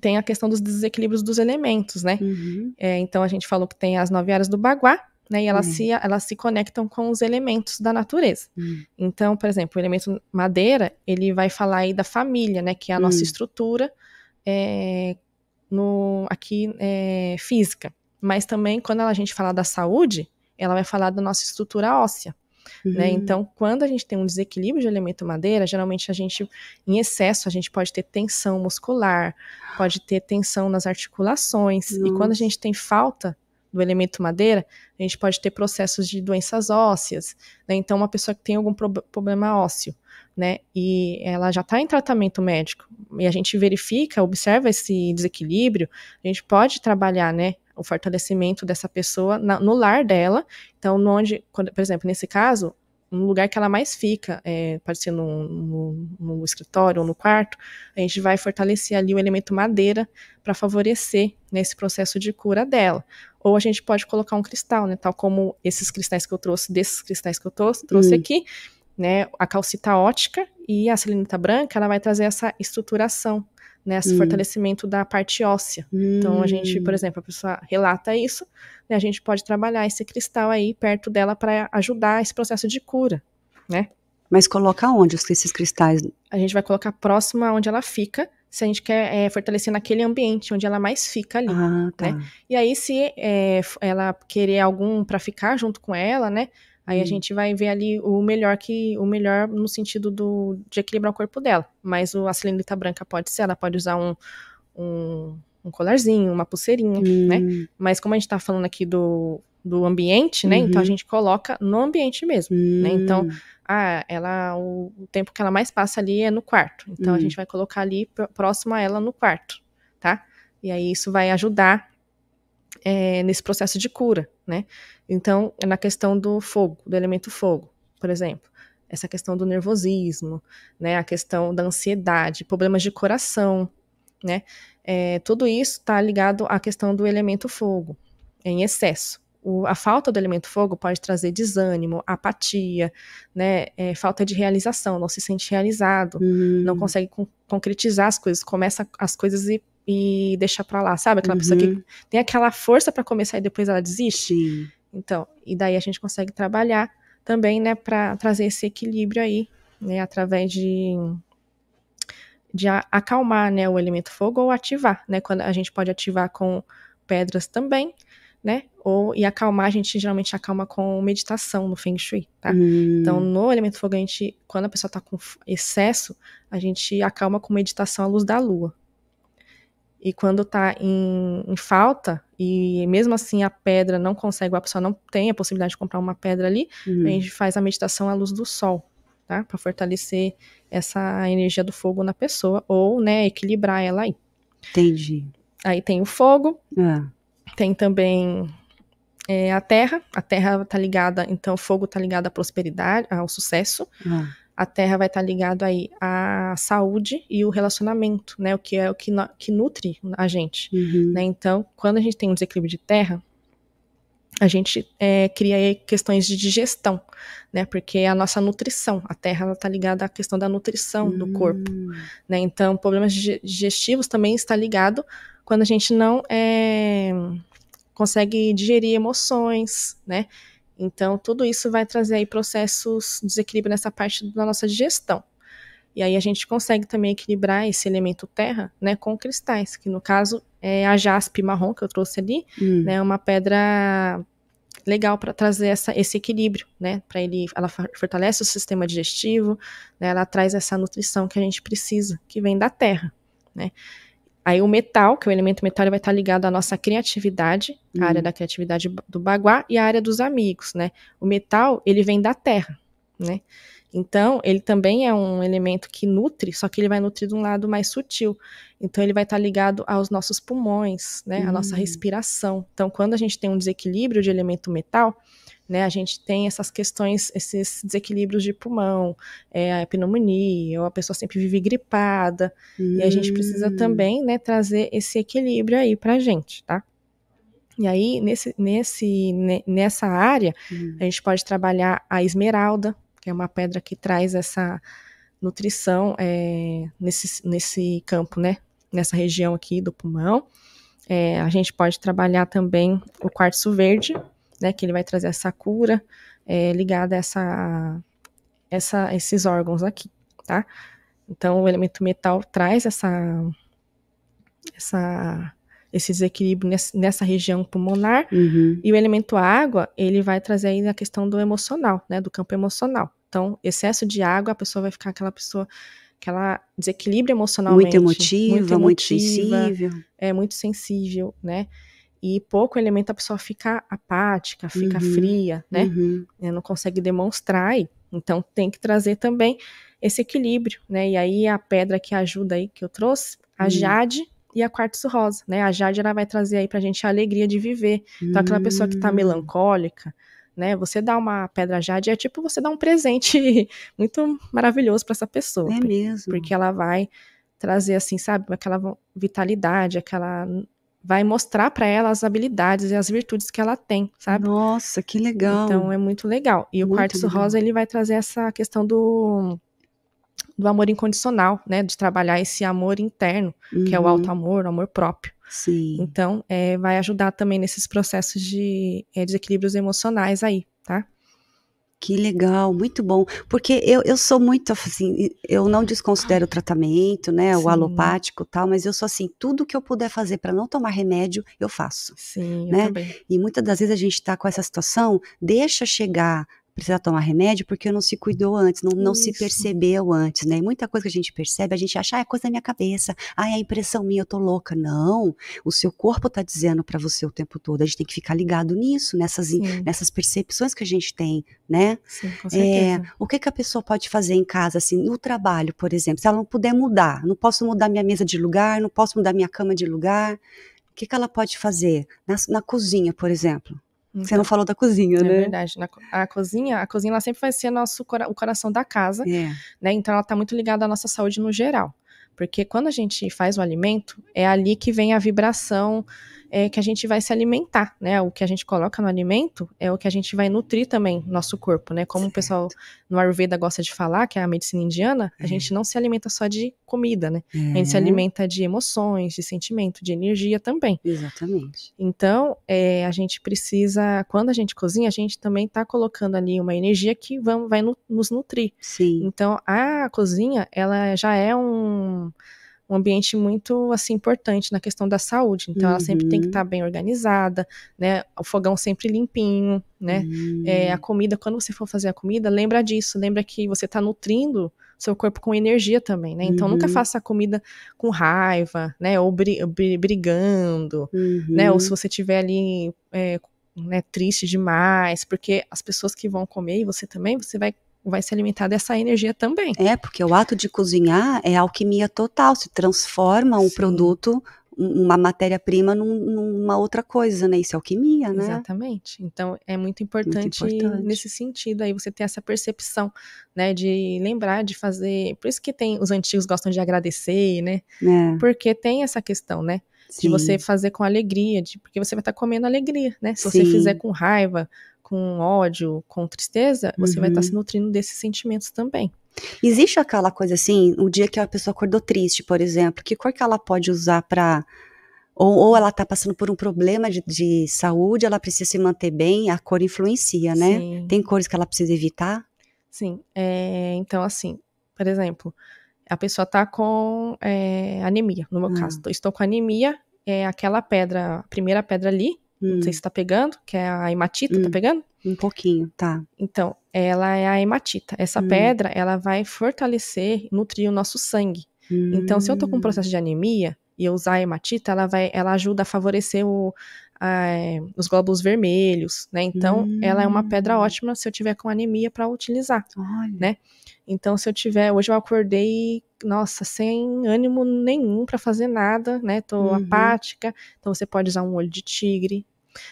tem a questão dos desequilíbrios dos elementos, né? Uhum. É, então, a gente falou que tem as nove áreas do Baguá, né? E elas, uhum. se, elas se conectam com os elementos da natureza. Uhum. Então, por exemplo, o elemento madeira, ele vai falar aí da família, né? Que é a nossa uhum. estrutura é, no, aqui é, física. Mas também, quando a gente fala da saúde, ela vai falar da nossa estrutura óssea. Né? Uhum. Né? Então, quando a gente tem um desequilíbrio de elemento madeira, geralmente a gente, em excesso, a gente pode ter tensão muscular, pode ter tensão nas articulações. Nossa. E quando a gente tem falta do elemento madeira, a gente pode ter processos de doenças ósseas. Né? Então, uma pessoa que tem algum pro problema ósseo, né? E ela já está em tratamento médico e a gente verifica, observa esse desequilíbrio, a gente pode trabalhar, né? o fortalecimento dessa pessoa na, no lar dela. Então, onde, quando, por exemplo, nesse caso, no lugar que ela mais fica, é, pode ser no, no, no, escritório ou no quarto, a gente vai fortalecer ali o elemento madeira para favorecer nesse né, processo de cura dela. Ou a gente pode colocar um cristal, né, tal como esses cristais que eu trouxe, desses cristais que eu trouxe, trouxe hum. aqui, né, a calcita ótica e a selenita branca, ela vai trazer essa estruturação né, hum. fortalecimento da parte óssea. Hum. Então, a gente, por hum. exemplo, a pessoa relata isso, né, a gente pode trabalhar esse cristal aí perto dela para ajudar esse processo de cura, né? Mas coloca onde esses cristais? A gente vai colocar próximo aonde ela fica, se a gente quer é, fortalecer naquele ambiente onde ela mais fica ali, ah, tá. né? E aí, se é, ela querer algum para ficar junto com ela, né? Aí hum. a gente vai ver ali o melhor que o melhor no sentido do, de equilibrar o corpo dela. Mas o, a celulita branca pode ser, ela pode usar um, um, um colarzinho, uma pulseirinha, né? hum. né? Mas como a gente tá falando aqui do, do ambiente, né? Uhum. Então a uhum. gente coloca no ambiente mesmo, hum. né? Então, hum. a ela o, o, tempo que ela mais passa ali é no quarto. Então a hum. gente vai colocar ali próximo a ela no quarto, tá? E aí isso vai ajudar é, nesse processo de cura, né? Então, é na questão do fogo, do elemento fogo, por exemplo, essa questão do nervosismo, né? A questão da ansiedade, problemas de coração, né? É, tudo isso está ligado à questão do elemento fogo, em excesso. O, a falta do elemento fogo pode trazer desânimo, apatia, né, é, falta de realização, não se sente realizado, não hum. consegue con concretizar as coisas, começa as coisas e e deixar pra lá, sabe? Aquela uhum. pessoa que uhum. tem aquela força para começar e depois ela desiste. Sim. Então, e daí a gente consegue trabalhar também, né, para trazer esse equilíbrio aí, né, através de de acalmar, né, o elemento fogo ou ativar, né, quando a gente pode ativar com pedras também, né? Ou e acalmar, a gente geralmente acalma com meditação no Feng Shui, tá? Hum. Então, no elemento fogo, a gente, quando a pessoa tá com excesso, a gente acalma com meditação à luz da lua, e quando está em, em, falta, e mesmo assim a pedra não consegue, a pessoa não tem a possibilidade de comprar uma pedra ali, uhum. a gente faz a meditação à luz do sol, tá? Para fortalecer essa energia do fogo na pessoa, ou, né, equilibrar ela aí. Entendi. Aí tem o fogo, ah. tem também é, a terra. A terra tá ligada, então, o fogo tá ligado à prosperidade, ao sucesso. Ah a terra vai estar ligado aí à saúde e o relacionamento, né? O que é o que, que nutre a gente, uhum. né? Então, quando a gente tem um desequilíbrio de terra, a gente é, cria aí questões de digestão, né? Porque a nossa nutrição, a terra está ligada à questão da nutrição uhum. do hum. corpo, né? Então, problemas digestivos também está ligado quando a gente não é, consegue digerir emoções, né? Então, tudo isso vai trazer aí processos, desequilíbrio nessa parte da nossa digestão. E aí a gente consegue também equilibrar esse elemento terra, né, com cristais, que no caso é a jaspe marrom que eu trouxe ali, hum. né, uma pedra legal para trazer essa, esse equilíbrio, né, para ele, ela fortalece o sistema digestivo, né, ela traz essa nutrição que a gente precisa, que vem da terra, né. Aí o metal, que é o elemento metal, vai estar ligado à nossa criatividade, uhum. a área da criatividade do baguá e a área dos amigos, né? O metal, ele vem da terra, né? Então, ele também é um elemento que nutre, só que ele vai nutrir de um lado mais sutil. Então, ele vai estar ligado aos nossos pulmões, né? Uhum. À nossa hum. respiração. Então, quando a gente tem um desequilíbrio de elemento metal, né? A gente tem essas questões, esses desequilíbrios de pulmão, é, a pneumonia, ou a pessoa sempre vive gripada. Hum. E a gente precisa hum. também, né, trazer esse equilíbrio aí pra gente, tá? E aí, nesse, nesse, nessa área, hum. a gente pode trabalhar a esmeralda, que é uma pedra que traz essa nutrição é, nesse, nesse campo, né? Nessa região aqui do pulmão. É, a gente pode trabalhar também o quartzo verde, né, que ele vai trazer essa cura é, ligada a essa, essa, esses órgãos aqui, tá? Então, o elemento metal traz essa, essa esse desequilíbrio nessa, região pulmonar. Uhum. E o elemento água, ele vai trazer aí a questão do emocional, né? Do campo emocional. Então, excesso de água, a pessoa vai ficar aquela pessoa aquela desequilíbrio emocional emocionalmente. Muito emotiva, muito, emotiva, muito sensível. É, muito sensível, né? e pouco elemento a pessoa fica apática, fica uhum, fria, né? Uhum. Né, não consegue demonstrar. Então tem que trazer também esse equilíbrio, né? E aí a pedra que ajuda aí que eu trouxe, a uhum. Jade e a quartzo rosa, né? A Jade ela vai trazer aí pra gente a alegria de viver. Então aquela pessoa que tá hum. melancólica, né? Você dá uma pedra Jade é tipo você dá um presente muito maravilhoso para essa pessoa. É mesmo. Porque ela vai trazer assim, sabe, aquela vitalidade, aquela vai mostrar para ela as habilidades e as virtudes que ela tem, sabe? Nossa, que legal. Então é muito legal. E muito o quartzo legal. rosa ele vai trazer essa questão do do amor incondicional, né? De trabalhar esse amor interno, uhum. que é o uhum. alto amor, o amor próprio. Sim. Então, é, vai ajudar também nesses processos de é, desequilíbrios emocionais aí, tá? Que legal, muito bom. Porque eu, eu sou muito assim, eu não desconsidero o tratamento, né? Sim. O alopático tal, mas eu sou assim, tudo que eu puder fazer para não tomar remédio, eu faço. Sim, né? Eu e muitas das vezes a gente está com essa situação, deixa chegar precisa tomar remédio porque não se cuidou antes, não, não se percebeu antes, né? E muita coisa que a gente percebe, a gente acha, ah, é coisa da minha cabeça, ah, é impressão minha, eu tô louca. Não, o seu corpo tá dizendo para você o tempo todo, a gente tem que ficar ligado nisso, nessas, nessas percepções que a gente tem, né? Sim, com é, certeza. É, o que, que a pessoa pode fazer em casa, assim, no trabalho, por exemplo, se ela não puder mudar, não posso mudar minha mesa de lugar, não posso mudar minha cama de lugar, o que, que ela pode fazer? na, na cozinha, por exemplo você não falou da cozinha, é né? É verdade. Na, a cozinha, a cozinha ela sempre vai ser nosso, o coração da casa, é. né? Então ela está muito ligada à nossa saúde no geral. Porque quando a gente faz o alimento, é ali que vem a vibração é, que a gente vai se alimentar, né? O que a gente coloca no alimento é o que a gente vai nutrir também nosso corpo, né? Como certo. o pessoal no Ayurveda gosta de falar, que é a medicina indiana, a gente não se alimenta só de comida, né? Uhum. A gente se uhum. alimenta de emoções, de sentimento, de energia também. Exatamente. Então, é, a gente precisa, quando a gente cozinha, a gente também está colocando ali uma energia que vamos, vai no, nos nutrir. Sim. Então, a cozinha, ela já é um um ambiente muito assim importante na questão da saúde. Então uhum. ela sempre tem que estar uhum. tá bem organizada, né? O fogão sempre limpinho, né? Uhum. É, a hum. comida, quando você for fazer a comida, lembra disso, lembra que você está nutrindo seu corpo com energia também, né? Então uhum. nunca faça a comida com raiva, né? Ou bri brigando, né? Ou se uhum. você tiver ali é, né, triste demais, porque as pessoas que vão comer e você também, você vai vai se alimentar dessa energia também. É, porque o ato de cozinhar é alquimia total, se transforma um Sim. produto uma matéria-prima num, numa outra coisa, né? Isso é alquimia, né? Exatamente. Então é muito importante, muito importante, nesse sentido aí você ter essa percepção, né? De lembrar, de fazer. Por isso que tem os antigos gostam de agradecer, né? É. Porque tem essa questão, né? Sim. De você fazer com alegria, de, porque você vai estar tá comendo alegria, né? Se Sim. você fizer com raiva, com ódio, com tristeza, você uhum. vai estar uhum. se nutrindo desses sentimentos também. Existe aquela coisa assim, o dia que a pessoa acordou triste, por exemplo, que cor que ela pode usar para ou, ou, ela está passando por um problema de, de, saúde, ela precisa se manter bem, a cor influencia, né? Sim. Tem cores que ela precisa evitar? Sim. É, então, assim, por exemplo, a pessoa está com é, anemia, no meu ah. caso. Estou com anemia, é aquela pedra, a primeira pedra ali, Hum. Não sei hum. se tá pegando, que é a hematita, tá hum. tá pegando? Um pouquinho, tá. Então, ela é a hematita. Essa hum. pedra, ela vai fortalecer, nutrir o nosso sangue. Então, se eu tô com um hum. processo de anemia e eu usar a hematita, ela vai, ela ajuda a favorecer o, a, os glóbulos vermelhos, né? Então, ela é uma pedra hum. ótima se eu tiver com anemia para utilizar, Olha. né? Então, se eu tiver, hoje eu acordei, nossa, sem ânimo nenhum para fazer nada, né? Tô uhum. apática. Então, você pode usar um olho de tigre,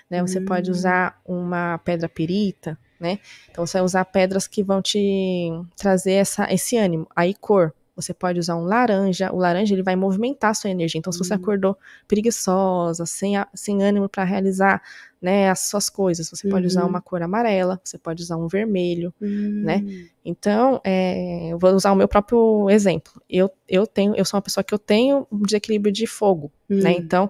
né? Você hum. pode usar uma pedra pirita, né? Então você vai usar pedras que vão te trazer essa, esse ânimo, aí cor. Você pode usar um laranja, o laranja ele vai movimentar a sua energia. Então, se você hum. acordou preguiçosa, sem, a, sem ânimo para realizar né, as suas coisas, você uhum. pode usar uhum. uma cor amarela, você pode usar um vermelho, uhum. né? Hum. Então, é, eu vou usar o meu próprio exemplo. Eu, eu tenho, eu sou uma pessoa que eu tenho um desequilíbrio de fogo, uhum. né? Hum. Então,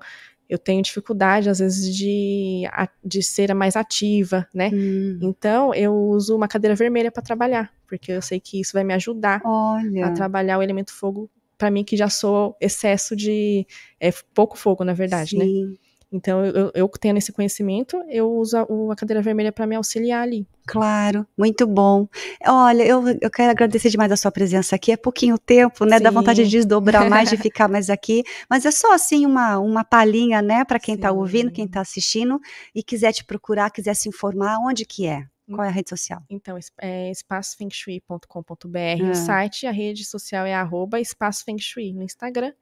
eu tenho dificuldade, às vezes, de, de ser mais ativa, né? Hum. Então, eu uso uma cadeira vermelha para trabalhar, porque eu sei que isso vai me ajudar Olha. a trabalhar o elemento fogo, para mim, que já sou excesso de. É pouco fogo, na verdade, né? Sim. né? Então, eu, eu tendo esse conhecimento, eu uso a, a cadeira vermelha para me auxiliar ali. Claro, muito bom. Olha, eu, eu quero agradecer demais a sua presença aqui. É pouquinho tempo, né? Sim. Dá vontade de desdobrar mais, de ficar mais aqui. Mas é só assim uma, uma palhinha, né? Para quem está ouvindo, quem está assistindo e quiser te procurar, quiser se informar, onde que é? Qual é a rede social? Então, é espaçofengshui.com.br, o site, a rede social é arroba espaçofengshui no Instagram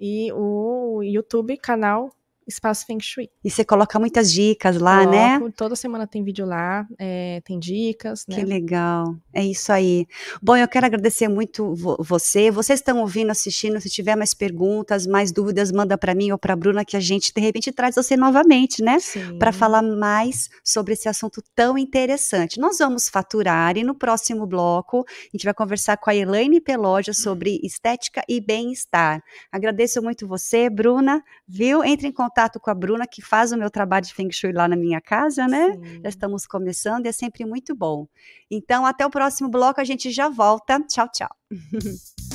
e o YouTube, canal Espaço Feng Shui. E você coloca muitas dicas lá, né? Coloco, né? Toda semana tem vídeo lá, é, tem dicas. Né? Que legal. É isso aí. Bom, eu quero agradecer muito vo você. Vocês estão ouvindo, assistindo. Se tiver mais perguntas, mais dúvidas, manda para mim ou para Bruna que a gente de repente traz você novamente, né? Para falar mais sobre esse assunto tão interessante. Nós vamos faturar e no próximo bloco a gente vai conversar com a Elaine Peloja sobre estética e bem-estar. Agradeço muito você, Bruna. Viu? Entre em contato contato com a Bruna, que faz o meu trabalho de Feng Shui lá na minha casa, né? Sim. Já estamos começando e é sempre muito bom. Então, até o próximo bloco, a gente já volta. Tchau, tchau.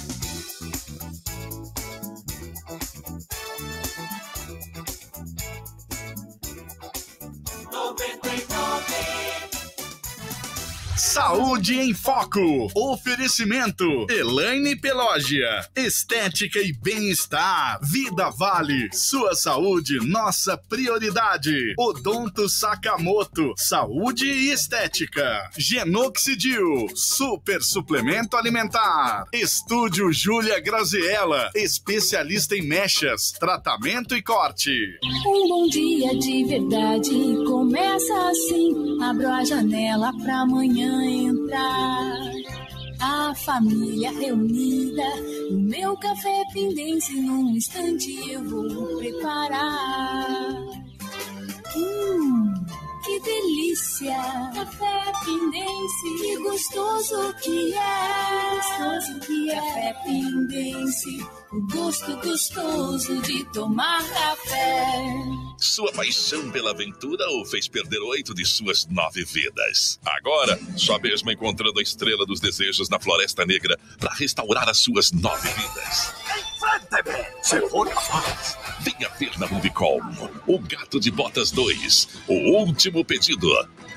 Saúde em Foco. Oferecimento: Elaine Pelógia. Estética e bem-estar. Vida Vale. Sua saúde, nossa prioridade. Odonto Sakamoto. Saúde e estética. Genoxidil. Super suplemento alimentar. Estúdio Júlia Graziella. Especialista em mechas, tratamento e corte. Um bom dia de verdade começa assim. Abro a janela pra amanhã manhã entrar, a família reunida, o meu café pendente num instante eu vou preparar. Hum, que delícia! Café pendente, que gostoso que é! Que gostoso que é! Café pendente o gosto gostoso de tomar café. Sua paixão pela aventura o fez perder oito de suas nove vidas. Agora, só mesmo encontrando a estrela dos desejos na Floresta Negra para restaurar as suas nove vidas. Enfrente-me, se for capaz. Venha ver na Rubicon, o Gato de Botas 2, o último pedido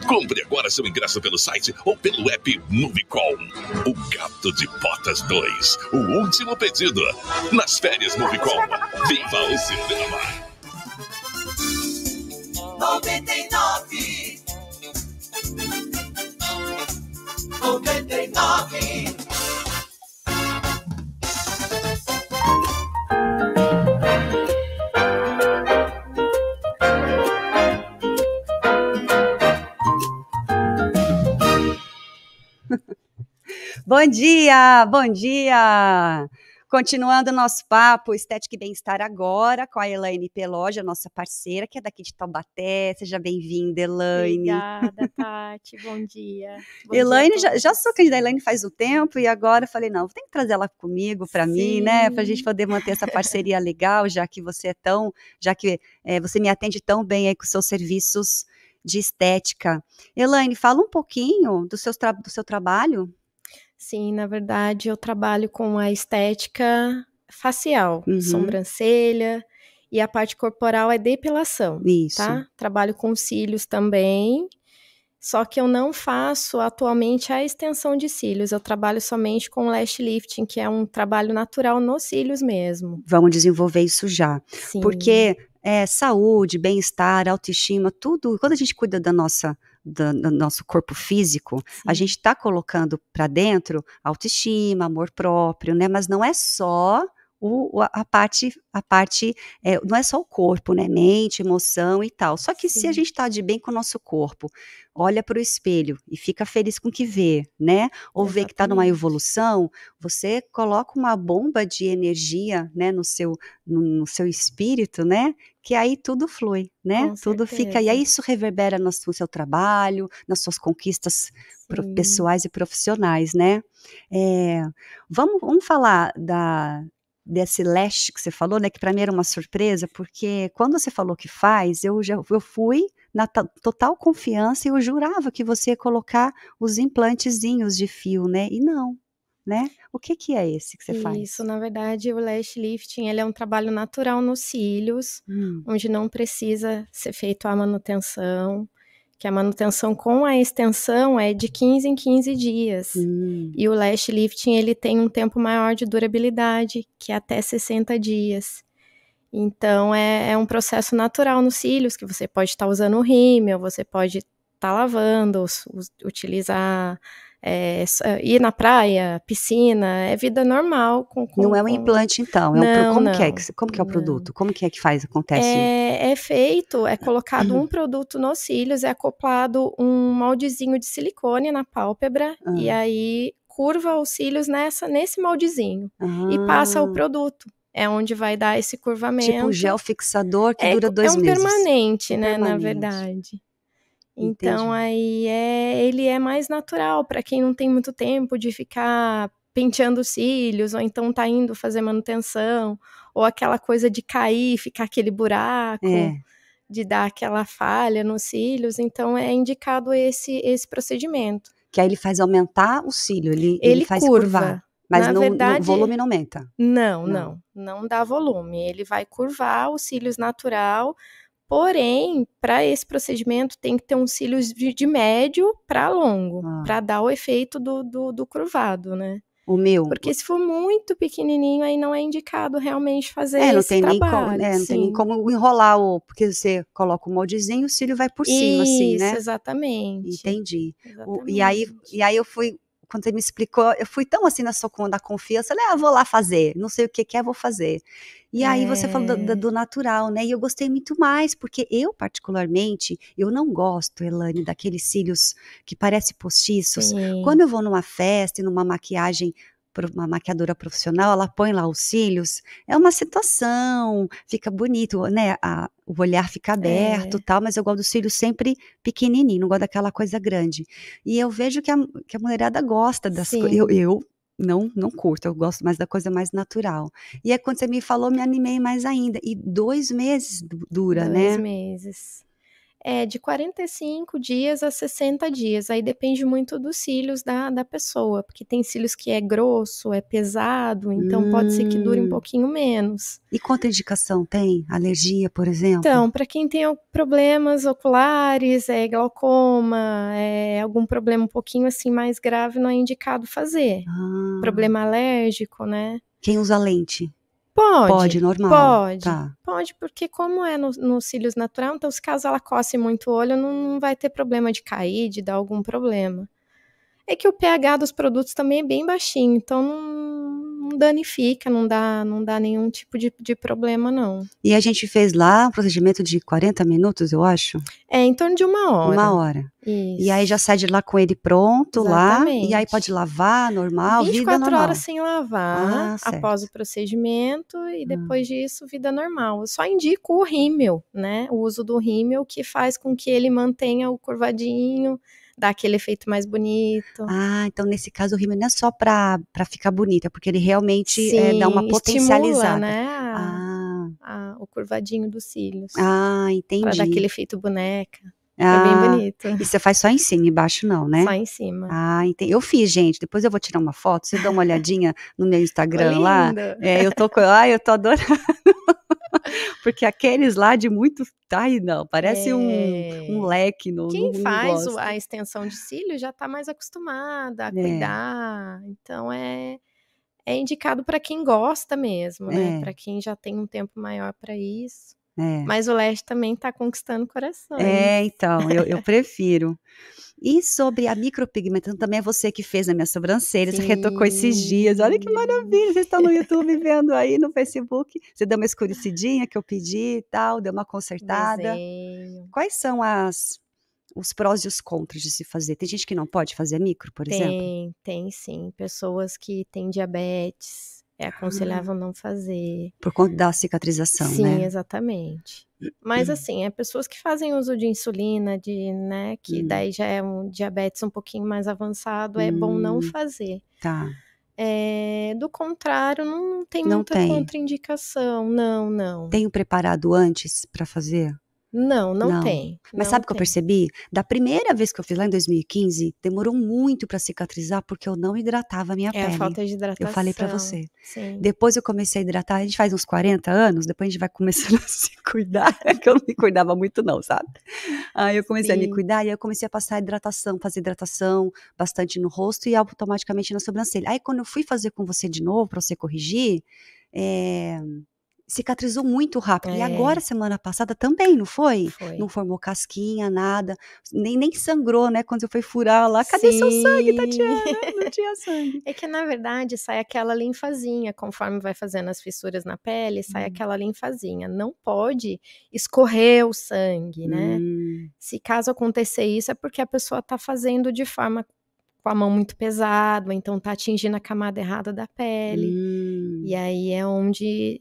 Compre agora seu ingresso pelo site ou pelo app Movicol. O Gato de Botas 2, o último pedido. Nas férias Movicol, viva o cinema! 99 99 bom dia, bom dia! Continuando o nosso papo, Estética e Bem-Estar agora, com a Elaine Peloja, nossa parceira, que é daqui de Taubaté. Seja bem-vinda, Elaine. Obrigada, Tati. Bom dia. Bom Elaine, dia já, já, sou candidata Elaine faz um tempo e agora falei, não, tem que trazer ela comigo, para mim, né? Para a gente poder manter essa parceria legal, já que você é tão, já que é, você me atende tão bem aí com seus serviços de estética. Elaine, fala um pouquinho do seu, do seu trabalho. Sim, na verdade, eu trabalho com a estética facial, uhum. sobrancelha, e a parte corporal é depilação, tá? Isso. tá? Trabalho com cílios também, só que eu não faço atualmente a extensão de cílios, eu trabalho somente com lash lifting, que é um trabalho natural nos cílios mesmo. Vamos desenvolver isso já. Sim. Porque é, saúde, bem-estar, autoestima, tudo, quando a gente cuida da nossa do, do, nosso corpo físico, Sim. a gente está colocando para dentro autoestima, amor próprio, né? Mas não é só o, a parte, a parte é, não é só o corpo, né? Mente, emoção e tal. Só que Sim. se a gente está de bem com o nosso corpo, olha para o espelho e fica feliz com o que vê, né? Ou Exatamente. vê que está numa evolução, você coloca uma bomba de energia, né, no seu, no, no seu espírito, né? Que aí tudo flui, né? Com tudo certeza. fica. E aí isso reverbera no, no seu trabalho, nas suas conquistas pro, pessoais e profissionais, né? É, vamos, vamos falar da desse leste que você falou, né? Que para mim era uma surpresa, porque quando você falou que faz, eu já eu fui na total confiança e eu jurava que você ia colocar os implantezinhos de fio, né? E não, né? O que que é esse que você Isso, faz? Isso, na verdade, o lash lifting, ele é um trabalho natural nos cílios, hum. onde não precisa ser feito a manutenção que a manutenção com a extensão é de 15 em 15 dias. Hum. E o lash lifting ele tem um tempo maior de durabilidade, que é até 60 dias. Então é, é um processo natural nos cílios, que você pode estar tá usando o rímel, você pode estar tá lavando, utilizar é, é, ir na praia, piscina, é vida normal. Com, com, não é um implante, então. É não, um, como, não, que é, como que é o produto? Não. Como que é que faz, acontece? É, é feito, é colocado uhum. um produto nos cílios, é acoplado um moldezinho de silicone na pálpebra, uhum. e ah. aí curva os cílios nessa, nesse moldezinho, uhum. e passa o ah. produto é onde vai dar esse curvamento. Tipo um gel fixador que é, dura é dois meses. É um meses. permanente, é né, na verdade. Então Entendi. aí é, ele é mais natural para quem não tem muito tempo de ficar penteando os cílios, ou então tá indo fazer manutenção, ou aquela coisa de cair, ficar aquele buraco, é. de dar aquela falha nos cílios, então é indicado esse esse procedimento. Que aí ele faz aumentar o cílio, ele, ele, ele faz curva. curvar. Mas não, o volume não aumenta. Não, não, não, não dá volume. Ele vai curvar os cílios natural, Porém, para esse procedimento tem que ter um cílio de, médio para longo, ah. para dar o efeito do, do, do, cruvado, né? O meu. Porque se for muito pequenininho, aí não é indicado realmente fazer é, não esse tem trabalho. Nem como, é, não tem nem como enrolar o. Porque você coloca o moldezinho, o cílio vai por Isso, cima, assim, né? Exatamente. Entendi. Exatamente. O, e, aí, e aí eu fui quando ele me explicou, eu fui tão assim na sua da confiança, né? Ah, vou lá fazer, não sei o que que é, vou fazer. E é. aí você falou do, é. do, natural, né? E eu gostei muito mais, porque eu, particularmente, eu não gosto, Elane, daqueles cílios que parecem postiços. Sim. Quando eu vou numa festa e numa maquiagem uma maquiadora profissional, ela põe lá os cílios, é uma situação, fica bonito, né? A, o olhar fica aberto é. tal, mas eu gosto dos cílios sempre pequenininho, não gosto daquela coisa grande. E eu vejo que a, que a mulherada gosta das coisas. Eu, eu não, não curto, eu gosto mais da coisa mais natural. E aí, quando você me falou, me animei mais ainda. E dois meses dura, dois né? Dois meses é de 45 dias a 60 dias. Aí depende muito dos cílios da, da pessoa, porque tem cílios que é grosso, é pesado, então hum. pode ser que dure um hum. pouquinho menos. E quanta indicação tem? Alergia, por exemplo? Então, para quem tem problemas oculares, é glaucoma, é algum problema um pouquinho assim mais grave, não é indicado fazer. Ah. Problema alérgico, né? Quem usa lente? Pode. Pode, normal. Pode. Tá. Pode, porque como é nos no cílios natural, então se caso ela coce muito o olho, não, não vai ter problema de cair, de dar algum problema. É que o pH dos produtos também é bem baixinho, então não, não danifica, não dá, não dá nenhum tipo de, de problema, não. E a gente fez lá um procedimento de 40 minutos, eu acho? É, em torno de uma hora. Uma hora. Isso. E aí já sai de lá com ele pronto Exatamente. lá. E aí pode lavar normal, 24 vida normal. horas sem lavar ah, após o procedimento e ah. depois hum. disso vida normal. Eu só indico o rímel, né? O uso do rímel que faz com que ele mantenha o curvadinho, dá aquele efeito mais bonito. Ah, então nesse caso o rímel não é só para ficar bonita, é porque ele realmente Sim, é, dá uma potencializada. Estimula, né? Ah. A, o curvadinho dos cílios. Ah, entendi. Para dar aquele efeito boneca. Ah, é bem ah, bonito. E você faz só em cima, embaixo não, né? Só em cima. Ah, entendi. Eu fiz, gente. Depois eu vou tirar uma foto. Você dá uma olhadinha no meu Instagram lá. É, eu tô, com. ah, eu tô adorando. Porque aqueles lá de muito. Ai, não, parece é. um, um, é. leque no. Quem no faz a extensão de cílio já está mais acostumada a é. cuidar. Então é. É indicado para quem gosta mesmo, né? É. Para quem já tem um tempo maior para isso. É. Mas o leste também está conquistando coração. É, então, eu, eu prefiro. E sobre a micropigmentação, também é você que fez na minha sobrancelha, Sim. você retocou esses dias. Olha que maravilha, vocês estão no YouTube vendo aí, no Facebook. Você deu uma escurecidinha que eu pedi e tal, deu uma consertada. Desenho. Quais são as os prós e os contras de se fazer. Tem gente que não pode fazer micro, por tem, exemplo? Tem, tem sim. Pessoas que têm diabetes, é né? aconselhável não fazer. Por conta da cicatrização, Sim, né? Sim, exatamente. Mas hum. assim, é pessoas que fazem uso de insulina, de, né, que hum. daí já é um diabetes um pouquinho mais avançado, é hum. bom não hum. fazer. Tá. É, do contrário, não tem não muita tem. contraindicação, não, não. Tem o preparado antes para fazer? Não, não, não, tem. Mas não sabe o que eu percebi? Da primeira vez que eu fiz lá em 2015, demorou muito para cicatrizar porque eu não hidratava a minha é pele. É falta de hidratação. Eu falei para você. Sim. Depois eu comecei a hidratar, a gente faz uns 40 anos, depois a gente vai começando a se cuidar, é que eu não me cuidava muito não, sabe? Aí eu comecei Sim. a me cuidar e eu comecei a passar hidratação, fazer hidratação bastante no rosto e automaticamente na sobrancelha. Aí quando eu fui fazer com você de novo para você corrigir, é, cicatrizou muito rápido. É. E agora, semana passada, também, não foi? foi? Não formou casquinha, nada. Nem, nem sangrou, né? Quando eu fui furar lá, cadê Sim. seu sangue, Tatiana? Não tinha sangue. É que, na verdade, sai aquela linfazinha. Conforme vai fazendo as fissuras na pele, sai hum. aquela linfazinha. Não pode escorrer o sangue, né? Hum. Se caso acontecer isso, é porque a pessoa está fazendo de forma com a mão muito pesada, então tá atingindo a camada errada da pele. Hum. E aí é onde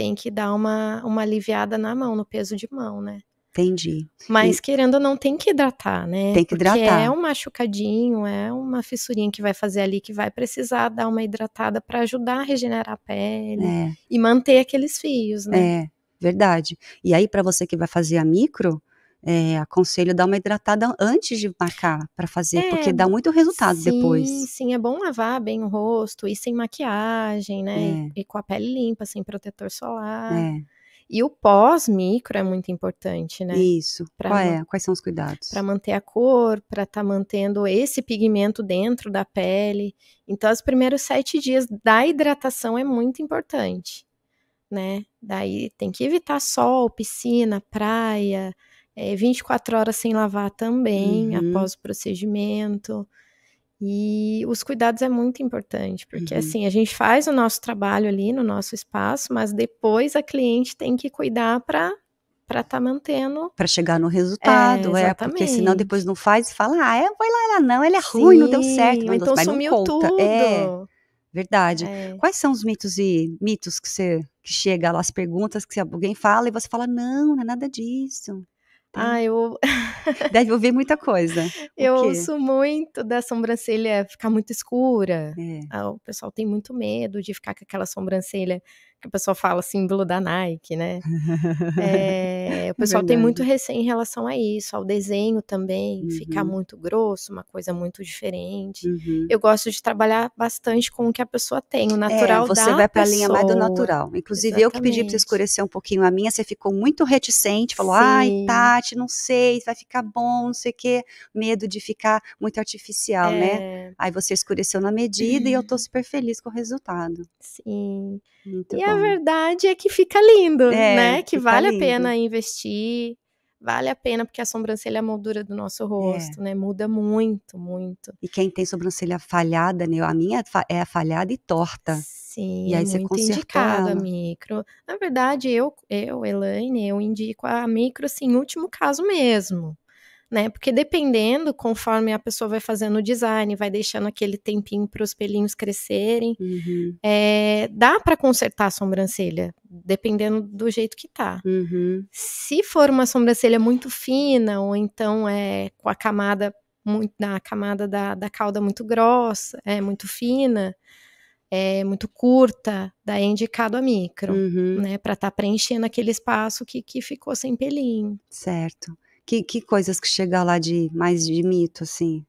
tem que dar uma, uma aliviada na mão, no peso de mão, né? Entendi. Mas e... querendo ou não, tem que hidratar, né? Tem que hidratar. Porque é um machucadinho, é uma fissurinha que vai fazer ali que vai precisar dar uma hidratada para ajudar a regenerar a pele é. e manter aqueles fios, né? É, verdade. E aí, para você que vai fazer a micro, é, aconselho dar uma hidratada antes de marcar para fazer, é, porque dá muito resultado sim, depois. Sim, é bom lavar bem o rosto e sem maquiagem, né? É. E com a pele limpa, sem protetor solar. É. E o pós-micro é muito importante, né? Isso. Pra, é? Quais são os cuidados? Para manter a cor, para estar tá mantendo esse pigmento dentro da pele. Então, os primeiros sete dias da hidratação é muito importante, né? Daí tem que evitar sol, piscina, praia, é, 24 horas sem lavar também, uhum. após o procedimento. E os cuidados é muito importante, porque uhum. assim, a gente faz o nosso trabalho ali no nosso espaço, mas depois a cliente tem que cuidar para para estar tá mantendo. Para chegar no é, resultado, é, é, Porque senão depois não faz e fala, ah, é, foi lá, ela não, ela é ruim, não deu certo. Não então sumiu não conta. É, tudo. É, verdade. É. Quais são os mitos e mitos que você que chega lá, as perguntas que alguém fala e você fala, não, não é nada disso. Ah, eu. Deve ouvir muita coisa. eu ouço muito da sobrancelha ficar muito escura. É. Ah, o pessoal tem muito medo de ficar com aquela sobrancelha que a pessoa fala símbolo da Nike, né? É, o é pessoal Verdade. tem muito recém em relação a isso, ao desenho também, uhum. ficar muito grosso, uma coisa muito diferente. Uhum. Eu gosto de trabalhar bastante com o que a pessoa tem, o é, natural é, você vai para a linha mais do natural. Inclusive, Exatamente. eu que pedi para você escurecer um pouquinho a minha, você ficou muito reticente, falou, Sim. ai, Tati, não sei, vai ficar bom, não sei o quê. Medo de ficar muito artificial, né? é. né? Aí você escureceu na medida e eu tô uhum. super feliz com o resultado. Sim. Muito e bom a uhum. verdade é que fica lindo, é, né? Que vale lindo. a pena investir, vale a pena, porque a sobrancelha é a moldura do nosso é. rosto, é. né? Muda muito, muito. E quem tem sobrancelha falhada, né? A minha é falhada e torta. Sim, e aí você consertou indicado a micro. Na verdade, eu, eu, Elaine, eu indico a micro, assim, último caso mesmo né? Porque dependendo, conforme a pessoa vai fazendo o design, vai deixando aquele tempinho para os pelinhos crescerem, uhum. é, dá para consertar a sobrancelha, dependendo do jeito que tá. Uhum. Se for uma sobrancelha muito fina, ou então é com a camada muito, na camada da, da cauda muito grossa, é muito fina, é muito curta, daí é indicado a micro, uhum. né? Para estar tá preenchendo aquele espaço que, que ficou sem pelinho. Certo. Que, que coisas que chega lá de mais de mito, assim?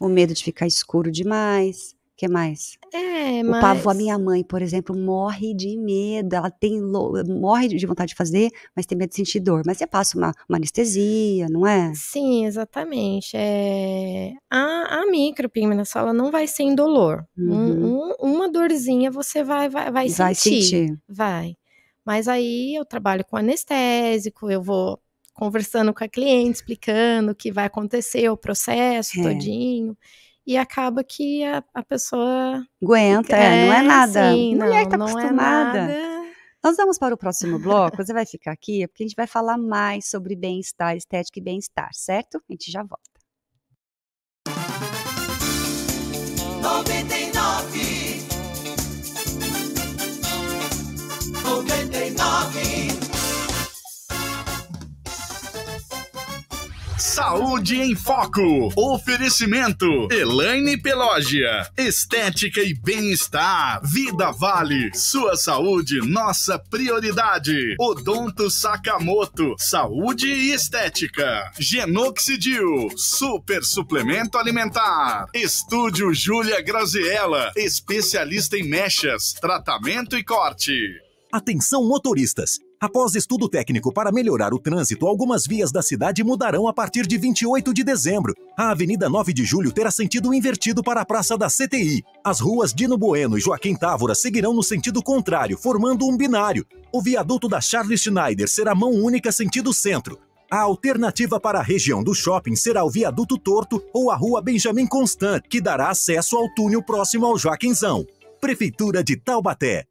O medo de ficar escuro demais. O que mais? É, mas... O pavô, a minha mãe, por exemplo, morre de medo. Ela tem morre de vontade de fazer, mas tem medo de sentir dor. Mas você passa uma, uma anestesia, não é? Sim, exatamente. É... A, a micropigmentação ela não vai ser indolor. Uhum. Um, um, uma dorzinha você vai, vai, vai sentir. Vai sentir. Vai. Mas aí eu trabalho com anestésico, eu vou conversando com a cliente, explicando o que vai acontecer, o processo é. todinho. E acaba que a, a pessoa. Aguenta, é, não é, é nada. Sim, Mulher está é acostumada. É nada. Nós vamos para o próximo bloco, você vai ficar aqui, porque a gente vai falar mais sobre bem-estar, estética e bem-estar, certo? A gente já volta. 99 99 Saúde em Foco. Oferecimento: Elaine Pelógia. Estética e bem-estar. Vida Vale. Sua saúde, nossa prioridade. Odonto Sakamoto. Saúde e estética. Genoxidil. Super suplemento alimentar. Estúdio Júlia Graziella. Especialista em mechas, tratamento e corte. Atenção motoristas! Após estudo técnico para melhorar o trânsito, algumas vias da cidade mudarão a partir de 28 de dezembro. A Avenida 9 de Julho terá sentido invertido para a Praça da CTI. As ruas Dino Bueno e Joaquim Távora seguirão no sentido contrário, formando um binário. O viaduto da Charles Schneider será mão única sentido centro. A alternativa para a região do shopping será o viaduto torto ou a rua Benjamin Constant, que dará acesso ao túnel próximo ao Joaquinzão. Prefeitura de Taubaté.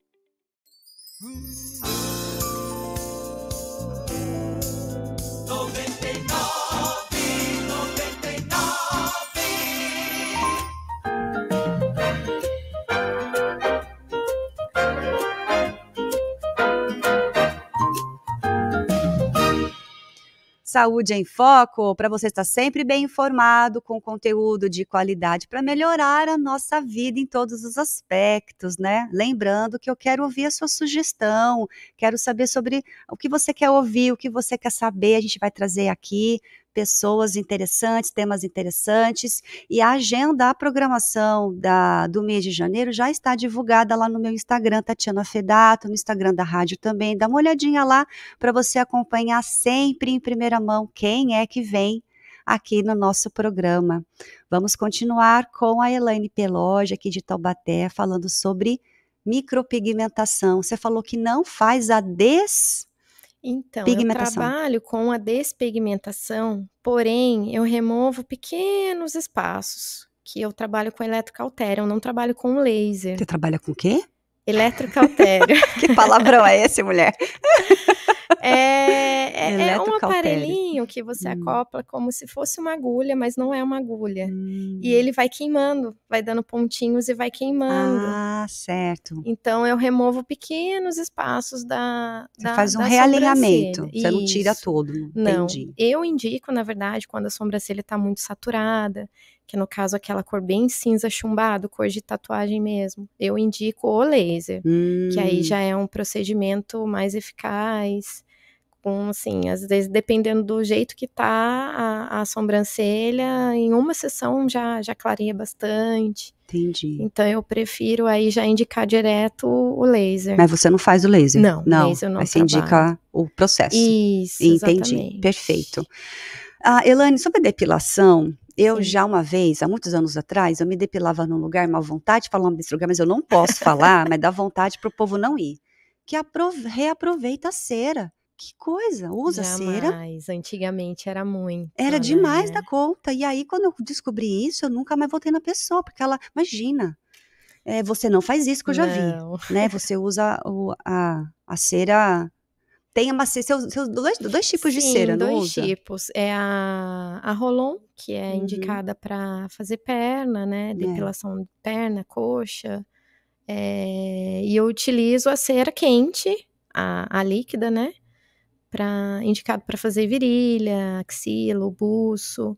Saúde em Foco, para você estar sempre bem informado, com conteúdo de qualidade para melhorar a nossa vida em todos os aspectos, né? Lembrando que eu quero ouvir a sua sugestão, quero saber sobre o que você quer ouvir, o que você quer saber, a gente vai trazer aqui pessoas interessantes, temas interessantes, e a agenda, a programação da, do mês de janeiro já está divulgada lá no meu Instagram, Tatiana Fedato, no Instagram da rádio também. Dá uma olhadinha lá para você acompanhar sempre em primeira mão quem é que vem aqui no nosso programa. Vamos continuar com a Elaine Peloge, aqui de Taubaté, falando sobre micropigmentação. Você falou que não faz a des então, eu trabalho com a despigmentação, porém eu removo pequenos espaços, que eu trabalho com eletrocautéria, eu não trabalho com laser. Você trabalha com o quê? Eletrocautério. que palavrão é esse, mulher? É, é, é um aparelhinho que você hum. acopla como se fosse uma agulha, mas não é uma agulha. Hum. E ele vai queimando, vai dando pontinhos e vai queimando. Ah, certo. Então eu removo pequenos espaços da. Você da, faz um realinhamento. Você não tira todo. Não. Entendi. Eu indico, na verdade, quando a sobrancelha está muito saturada, que no caso aquela cor bem cinza chumbado, cor de tatuagem mesmo, eu indico o laser, hum. que aí hum. já é um procedimento mais eficaz. Com, assim, às vezes, dependendo do jeito que tá a, a sobrancelha, em uma sessão já, já clareia bastante. Entendi. Então eu prefiro aí já indicar direto o laser. Mas você não faz o laser? Não, não. Laser não Mas você indica o processo. Isso. Entendi. Exatamente. Perfeito. Ah, Elane, sobre depilação, eu Sim. já uma vez, há muitos anos atrás, eu me depilava num lugar, mal vontade de falar desse lugar, mas eu não posso falar, mas dá vontade para o povo não ir. Que reaproveita a cera. Que coisa, usa Jamais. cera. Mas antigamente era muito. Era né? demais da conta. E aí, quando eu descobri isso, eu nunca mais voltei na pessoa, porque ela, imagina, é, você não faz isso que eu já não. vi. Né? Você usa o, a, a cera tem uma seus, seus dois, dois tipos Sim, de cera, não dois tipos. É a, a Rolon, que é uhum. indicada para fazer perna, né? É. Depilação é. de perna, coxa. É, e eu utilizo a cera quente, a, a líquida, né? Pra, indicado para fazer virilha, axila, buço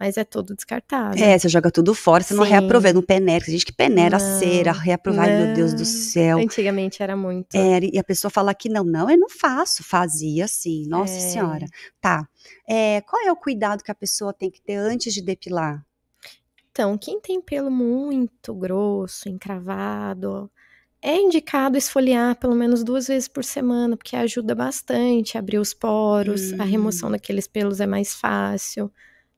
mas é todo descartado. É, você joga tudo fora, você Sim. não reaproveita, não penera. Tem gente que penera não, a cera, reaprovar, não. meu Deus do céu. Antigamente era muito. Era, é, e a pessoa fala que não, não, eu não faço, fazia assim, nossa é. senhora. Tá, é, qual é o cuidado que a pessoa tem que ter antes de depilar? Então, quem tem pelo muito grosso, encravado, é indicado esfoliar pelo menos duas vezes por semana, porque ajuda bastante a abrir os poros, hum. a remoção hum. daqueles pelos é mais fácil.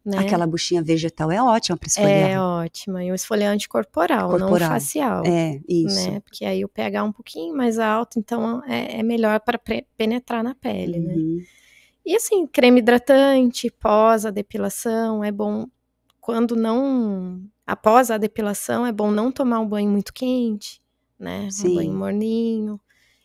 Né? Aquela buchinha vegetal é ótima para é esfoliar. É ótima. E um esfoliante corporal, corporal. não facial. É, isso. Né? Porque aí o pH é um pouquinho mais alto, então é, é melhor para penetrar na pele, né? uhum. né? E assim, creme hidratante, pós a depilação, é bom quando não. Após a depilação, é bom não tomar um banho muito quente, né? Sim. Um banho morninho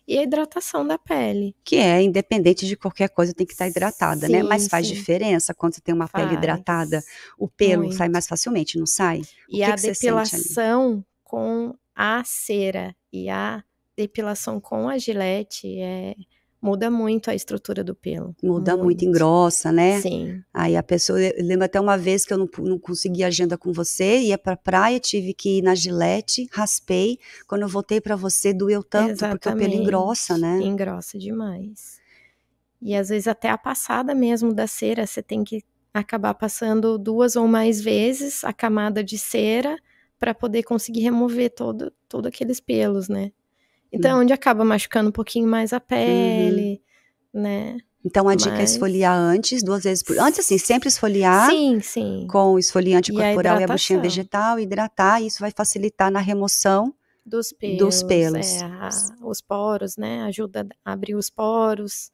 e a hidratação da pele. Que é independente de qualquer coisa, tem que estar hidratada, né? sim, né? Mas faz sim. diferença quando você tem uma faz. pele hidratada, o pelo Muito. sai mais facilmente, não sai? E a depilação com a cera e a depilação com a gilete é muda muito a estrutura do pelo. Muda muito, muito engrossa, né? Sim. Aí a pessoa, lembra lembro até uma vez que eu não, não consegui agenda com você, ia pra praia, tive que ir na gilete raspei, quando eu voltei para você doeu tanto, Exatamente. porque o pelo engrossa, né? Engrossa demais. E às vezes até a passada mesmo da cera, você tem que acabar passando duas ou mais vezes a camada de cera para poder conseguir remover todo, todo aqueles pelos, né? Então uhum. onde acaba machucando um pouquinho mais a uhum. pele, uhum. né? Então a dica é Mas... é esfoliar antes, duas vezes por. Antes, assim, sempre esfoliar. Sim, sim. Com esfoliante e corporal a e a, buchinha vegetal, hidratar, isso vai facilitar na remoção dos pelos. Dos pelos. É, a, os poros, né? Ajuda a abrir os poros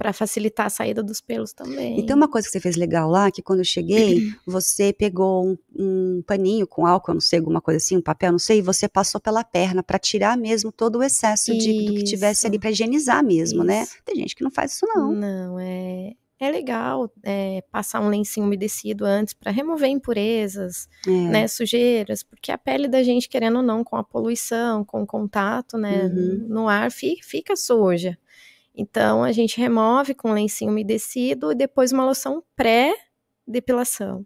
para facilitar a saída dos pelos também. E tem uma coisa que você fez legal lá, que quando eu cheguei, você pegou um, um paninho com álcool, não sei, alguma coisa assim, um papel, não sei, e você passou pela perna para tirar mesmo todo o excesso de, do que tivesse ali, para higienizar mesmo, né? isso. né? Tem gente que não faz isso não. Não, é... É legal é, passar um lencinho umedecido antes para remover impurezas, é. né, sujeiras, porque a pele da gente, querendo ou não, com a poluição, com o contato, né, uhum. no ar, fica, fica suja. Então, a gente remove com lencinho umedecido e depois uma loção pré-depilação.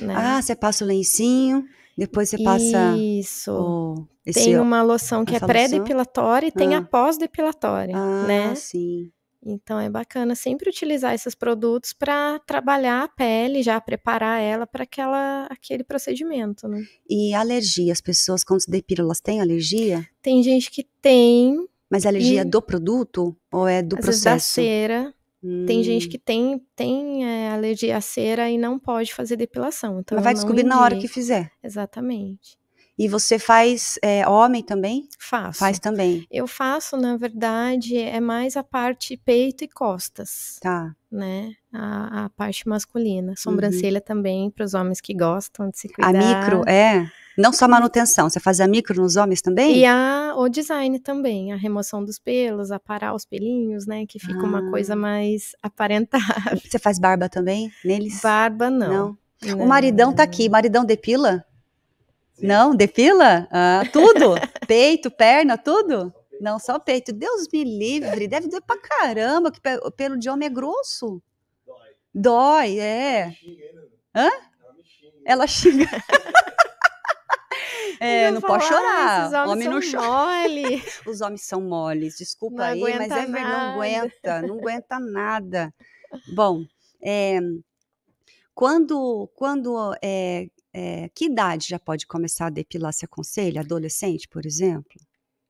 Né? Ah, você passa o lencinho, depois você passa. Isso. O, tem uma loção que é pré-depilatória e tem ah. a pós-depilatória. Ah, né? sim. Então é bacana sempre utilizar esses produtos para trabalhar a pele, já preparar ela para aquele procedimento, né? E alergia, as pessoas quando se depilam, elas têm alergia? Tem gente que tem, mas é alergia e... do produto ou é do Às processo? Vezes da cera. Hum. Tem gente que hum. tem, tem é, alergia à cera e não pode fazer depilação. Então Mas vai descobrir indico. na hora que fizer. Exatamente. E você faz é, homem também? Faço. Faz também. Eu faço, na verdade, é mais a parte peito e costas. Tá. Né? A, a parte masculina. Uhum. Sobrancelha uhum. também, para os homens que gostam de se cuidar. A micro, é? Não só manutenção, você faz a micro nos homens também? E a, o design também, a remoção dos pelos, aparar os pelinhos, né? Que fica ah. uma coisa ah. mais aparentável. Você faz barba também neles? Barba não. não. não. O maridão tá aqui, maridão depila? Sim. Não, depila? Ah, tudo? Peito, perna, tudo? Não, só peito. Deus me livre, deve doer pra caramba, que pelo de homem é grosso. Dói. Dói, é. Ela né? Hã? Ela xinga. É, não pode ah, chorar. homens Homem não chora. Mole. Os homens são moles, desculpa não aí, mas é verdade, não aguenta, não aguenta nada. Bom, é, quando, quando é, é, que idade já pode começar a depilar, se aconselha? Adolescente, por exemplo?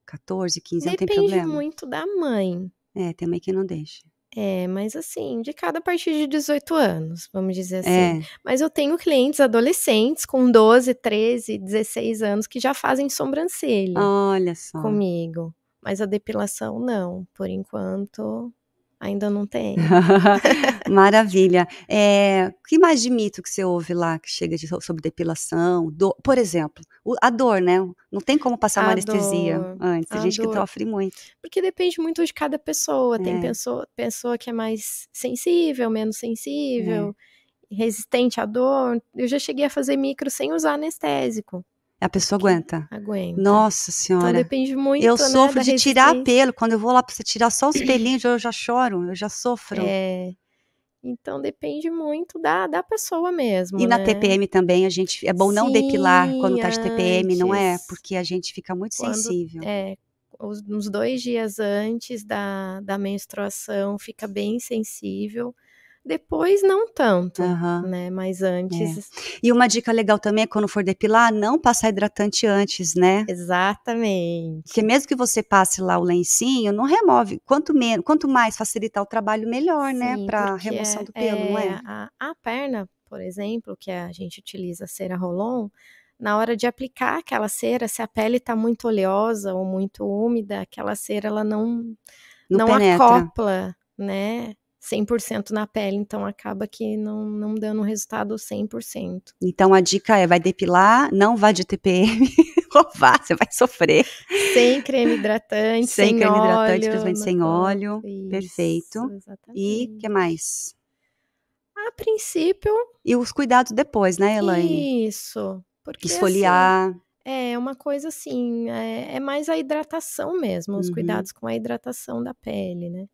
14, 15, Depende não tem problema? Depende muito da mãe. É, tem mãe que não deixa. É, mas assim, indicado a partir de 18 anos, vamos dizer assim. É. Mas eu tenho clientes adolescentes com 12, 13, 16 anos que já fazem sobrancelha. Olha só. Comigo. Mas a depilação não, por enquanto Ainda não tem. Maravilha. É, que mais de mito que você ouve lá que chega de, sobre depilação? Do, por exemplo, o, a dor, né? Não tem como passar a uma anestesia antes. Tem gente dor. que sofre muito. Porque depende muito de cada pessoa. Tem é. pessoa, pessoa que é mais sensível, menos sensível, é. resistente à dor. Eu já cheguei a fazer micro sem usar anestésico. A pessoa aguenta. Aguenta. Nossa então, senhora. Então depende muito. Eu né, sofro de tirar pelo. Quando eu vou lá para você tirar só os pelinhos, eu já choro, eu já sofro. É. Então depende muito da, da pessoa mesmo. E né? na TPM também a gente é bom não depilar quando tá de TPM, antes, não é? Porque a gente fica muito quando, sensível. É, uns dois dias antes da, da menstruação fica bem sensível. Depois não tanto, uhum. né? Mas antes. É. E uma dica legal também é quando for depilar, não passar hidratante antes, né? Exatamente. Porque mesmo que você passe lá o lencinho, não remove. Quanto menos, quanto mais facilitar o trabalho, melhor, né, Sim, né? Para remoção é, do pelo, é, não é? A, a, perna, por exemplo, que a gente utiliza cera rolon, na hora de aplicar aquela cera, se a pele está muito oleosa ou muito úmida, aquela cera ela não não, não acopla, né? 100% na pele, então acaba que não, não dando um resultado 100%. Então a dica é, vai depilar, não vá de TPM, ou vá, você vai sofrer. Sem creme hidratante, sem, sem creme óleo, hidratante, principalmente sem óleo, isso, perfeito. Exatamente. E o que mais? A princípio... E os cuidados depois, né, Elaine? Isso. Porque, Esfoliar... Assim, é uma coisa assim, é, é, mais a hidratação mesmo, os uhum. cuidados com a hidratação da pele, né?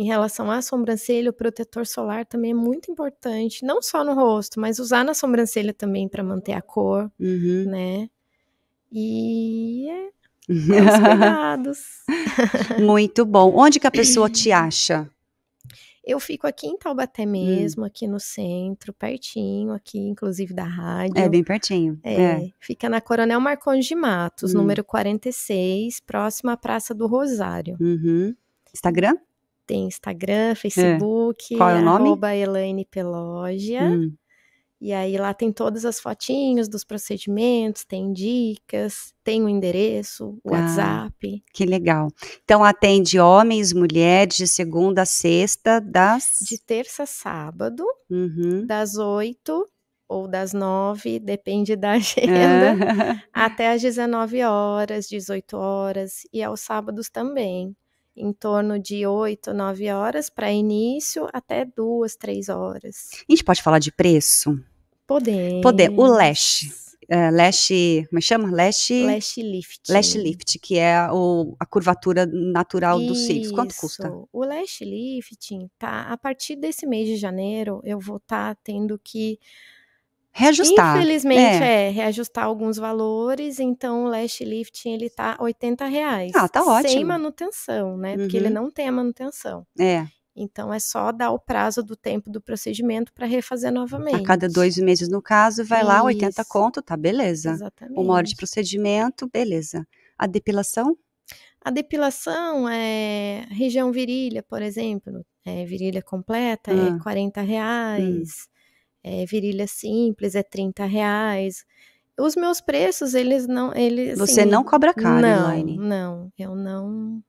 Em relação à sobrancelha, o protetor solar também é muito importante, não só no rosto, mas usar na sobrancelha também para manter a cor, uhum. né? E é, é cuidados. muito bom. Onde que a pessoa te acha? Eu fico aqui em Taubaté hum. mesmo, hum. aqui no centro, pertinho, aqui inclusive da rádio. É, bem pertinho. É, é. Fica na Coronel Marcondes de Matos, hum. número 46, próximo à Praça do Rosário. Uhum. Instagram? tem Instagram, é. Facebook, é. Qual é o nome? arroba Elaine Pelógia. Hum. E aí lá tem todas as fotinhos dos procedimentos, tem dicas, tem o um endereço, o ah, WhatsApp. Que legal. Então atende homens, mulheres de segunda a sexta, das. De terça a sábado, uhum. das oito ou das nove, depende da agenda, é. até às 19 horas, 18 horas, e aos sábados também em torno de 8, 9 horas para início até 2, 3 horas. A gente pode falar de preço? Podemos. Poder. O lash. Uh, lash, como é chama? Lash, lash lift. Lash lift, que é a, o, a curvatura natural Isso. dos cílios. Quanto custa? O lash lifting, tá? A partir desse mês de janeiro, eu vou estar tá tendo que reajustar. Infelizmente, é. é. reajustar alguns valores. Então, o lash lifting, ele tá 80 reais. Ah, tá ótimo. Sem manutenção, né? Uhum. Porque ele uhum. não tem a manutenção. É. Então, é só dar o prazo do tempo do procedimento para refazer novamente. A cada dois meses, no caso, vai Isso. lá, 80 conto, tá, beleza. Exatamente. Uma hora de procedimento, beleza. A depilação? A depilação é região virilha, por exemplo, é, virilha completa, é ah. é 40 reais. Hum é, virilha simples é 30 reais. Os meus preços, eles não. Eles, Você assim, não cobra caro, não, online. Não, eu não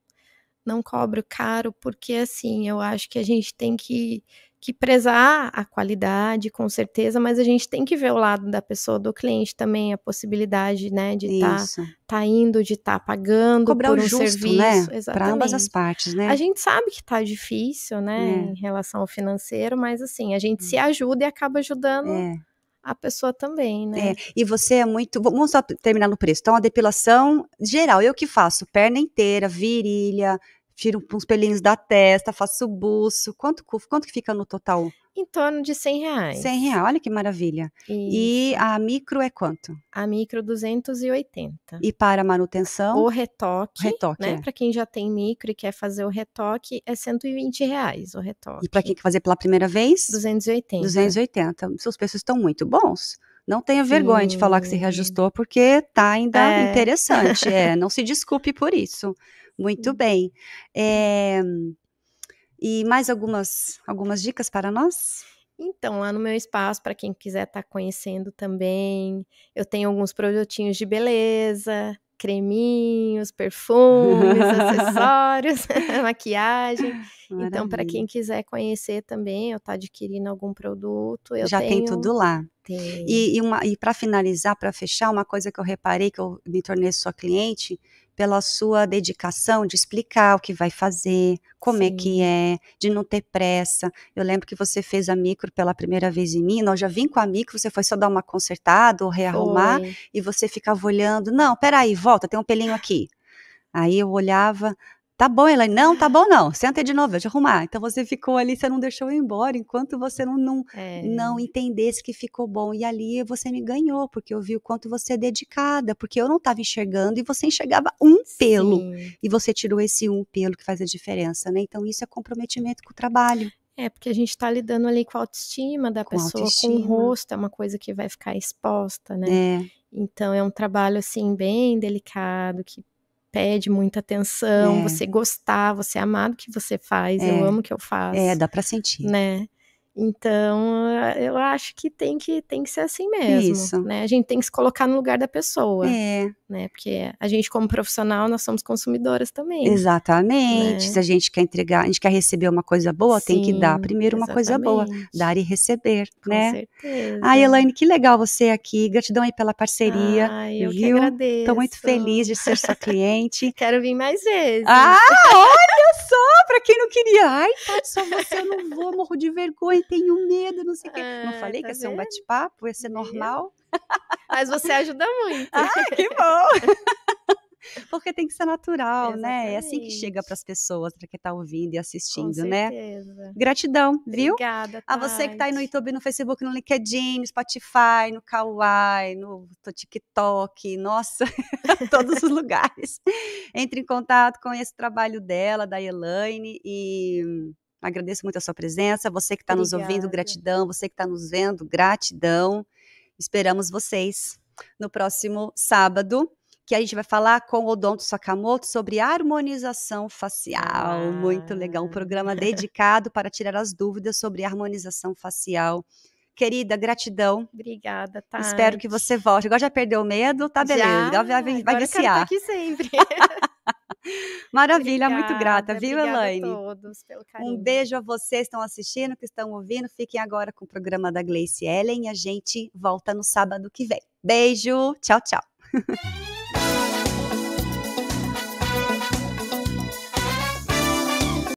não cobro caro, porque assim, eu acho que a gente tem que que prezar a qualidade, com certeza, mas a gente tem que ver o lado da pessoa, do cliente também, a possibilidade, né, de estar tá, tá, indo, de estar tá pagando Cobrar por um justo, né, serviço, né? para ambas as partes, né? A gente sabe que tá difícil, né, é. em relação ao financeiro, mas assim, a gente é. se hum. ajuda e acaba ajudando. É. A pessoa também, né? É. e você é muito. Vamos só terminar no preço. Então, a depilação geral, eu que faço perna inteira, virilha, tiro uns pelinhos da testa, faço buço. Quanto, quanto que fica no total? Em torno de 100 reais. 100 reais, olha que maravilha. E, e a micro é quanto? A micro 280. E para manutenção? O retoque. O retoque. Né? É. Para quem já tem micro e quer fazer o retoque, é 120 reais o retoque. E para quem quer fazer pela primeira vez? 280. 280. Seus preços estão muito bons. Não tenha vergonha Sim. de falar que se reajustou, porque tá ainda é. interessante. é, não se desculpe por isso. Muito uhum. bem. É, e mais algumas, algumas dicas para nós? Então, lá no meu espaço, para quem quiser estar tá conhecendo também, eu tenho alguns produtinhos de beleza, creminhos, perfumes, acessórios, maquiagem. Então, Maravilha. Então, para quem quiser conhecer também, eu estar tá adquirindo algum produto. Já tenho... tem tudo lá. Tem. E, e, e para finalizar, para fechar, uma coisa que eu reparei que eu me tornei sua cliente pela sua dedicação de explicar o que vai fazer, como Sim. é que é, de não ter pressa. Eu lembro que você fez a micro pela primeira vez em mim, nós já vim com a micro, você foi só dar uma consertada ou rearrumar, foi. e você ficava olhando, não, peraí, volta, tem um pelinho aqui. Aí eu olhava, Tá bom, Elaine? Não, tá bom, não. Senta aí de novo, eu te arrumar. Então você ficou ali, você não deixou eu ir embora, enquanto você não, não, é. não entendesse que ficou bom. E ali você me ganhou, porque eu vi o quanto você é dedicada, porque eu não estava enxergando e você enxergava um pelo. Sim. E você tirou esse um pelo que faz a diferença, né? Então isso é comprometimento com o trabalho. É, porque a gente está lidando ali com a autoestima da com pessoa, autoestima. com o rosto, é uma coisa que vai ficar exposta, né? É. Então é um trabalho assim bem delicado que pede muita atenção, é. você gostar, você amar do que você faz, é. eu amo o que eu faço. É, dá pra sentir. Né? Então, eh, eu acho que tem que, tem que ser assim mesmo, Isso. né? A gente tem que se colocar no lugar da pessoa, é. né? Porque a gente como profissional, nós somos consumidoras também. Exatamente. Né? Se a gente quer entregar, a gente quer receber uma coisa boa, Sim, tem que dar primeiro uma exatamente. coisa boa, dar e receber, Com né? certeza. Ai, Elaine, que legal você aqui. Gratidão aí pela parceria. Ai, eu viu? que agradeço. Tô muito feliz de ser sua cliente. Quero vir mais vezes. Ah, olha só, para quem não queria. Ai, pode tá só você, eu não vou, morro de vergonha ai, tenho medo, não sei o quê. não é, falei tá que ia ser um bate-papo, ia ser normal. Mas você ajuda muito. ah, que bom! Porque tem que ser natural, Exatamente. né? É assim que chega para as pessoas, para quem está ouvindo e assistindo, Com né? certeza. né? Gratidão, viu? Obrigada. A você que está aí no YouTube, no Facebook, no LinkedIn, no Spotify, no Kawaii, no TikTok, nossa, todos os lugares. Entre em contato, com esse trabalho dela, da Elaine e Agradeço muito a sua presença. Você que está nos ouvindo, gratidão. Você que está nos vendo, gratidão. Esperamos vocês no próximo sábado, que a gente vai falar com o Odonto Sakamoto sobre harmonização facial. Ah. Muito legal. Um ah. programa dedicado para tirar as dúvidas sobre harmonização facial. Querida, gratidão. Obrigada, tá. Espero que você volte. Agora já perdeu o medo, tá beleza. Já, vai, vai, vai agora viciar. Eu quero estar tá aqui sempre. Maravilha, obrigada, muito grata, viu, Elaine? a todos pelo carinho. Um beijo a vocês que estão assistindo, que estão ouvindo. Fiquem agora com o programa da Gleice Ellen e a gente volta no sábado que vem. Beijo, tchau, tchau.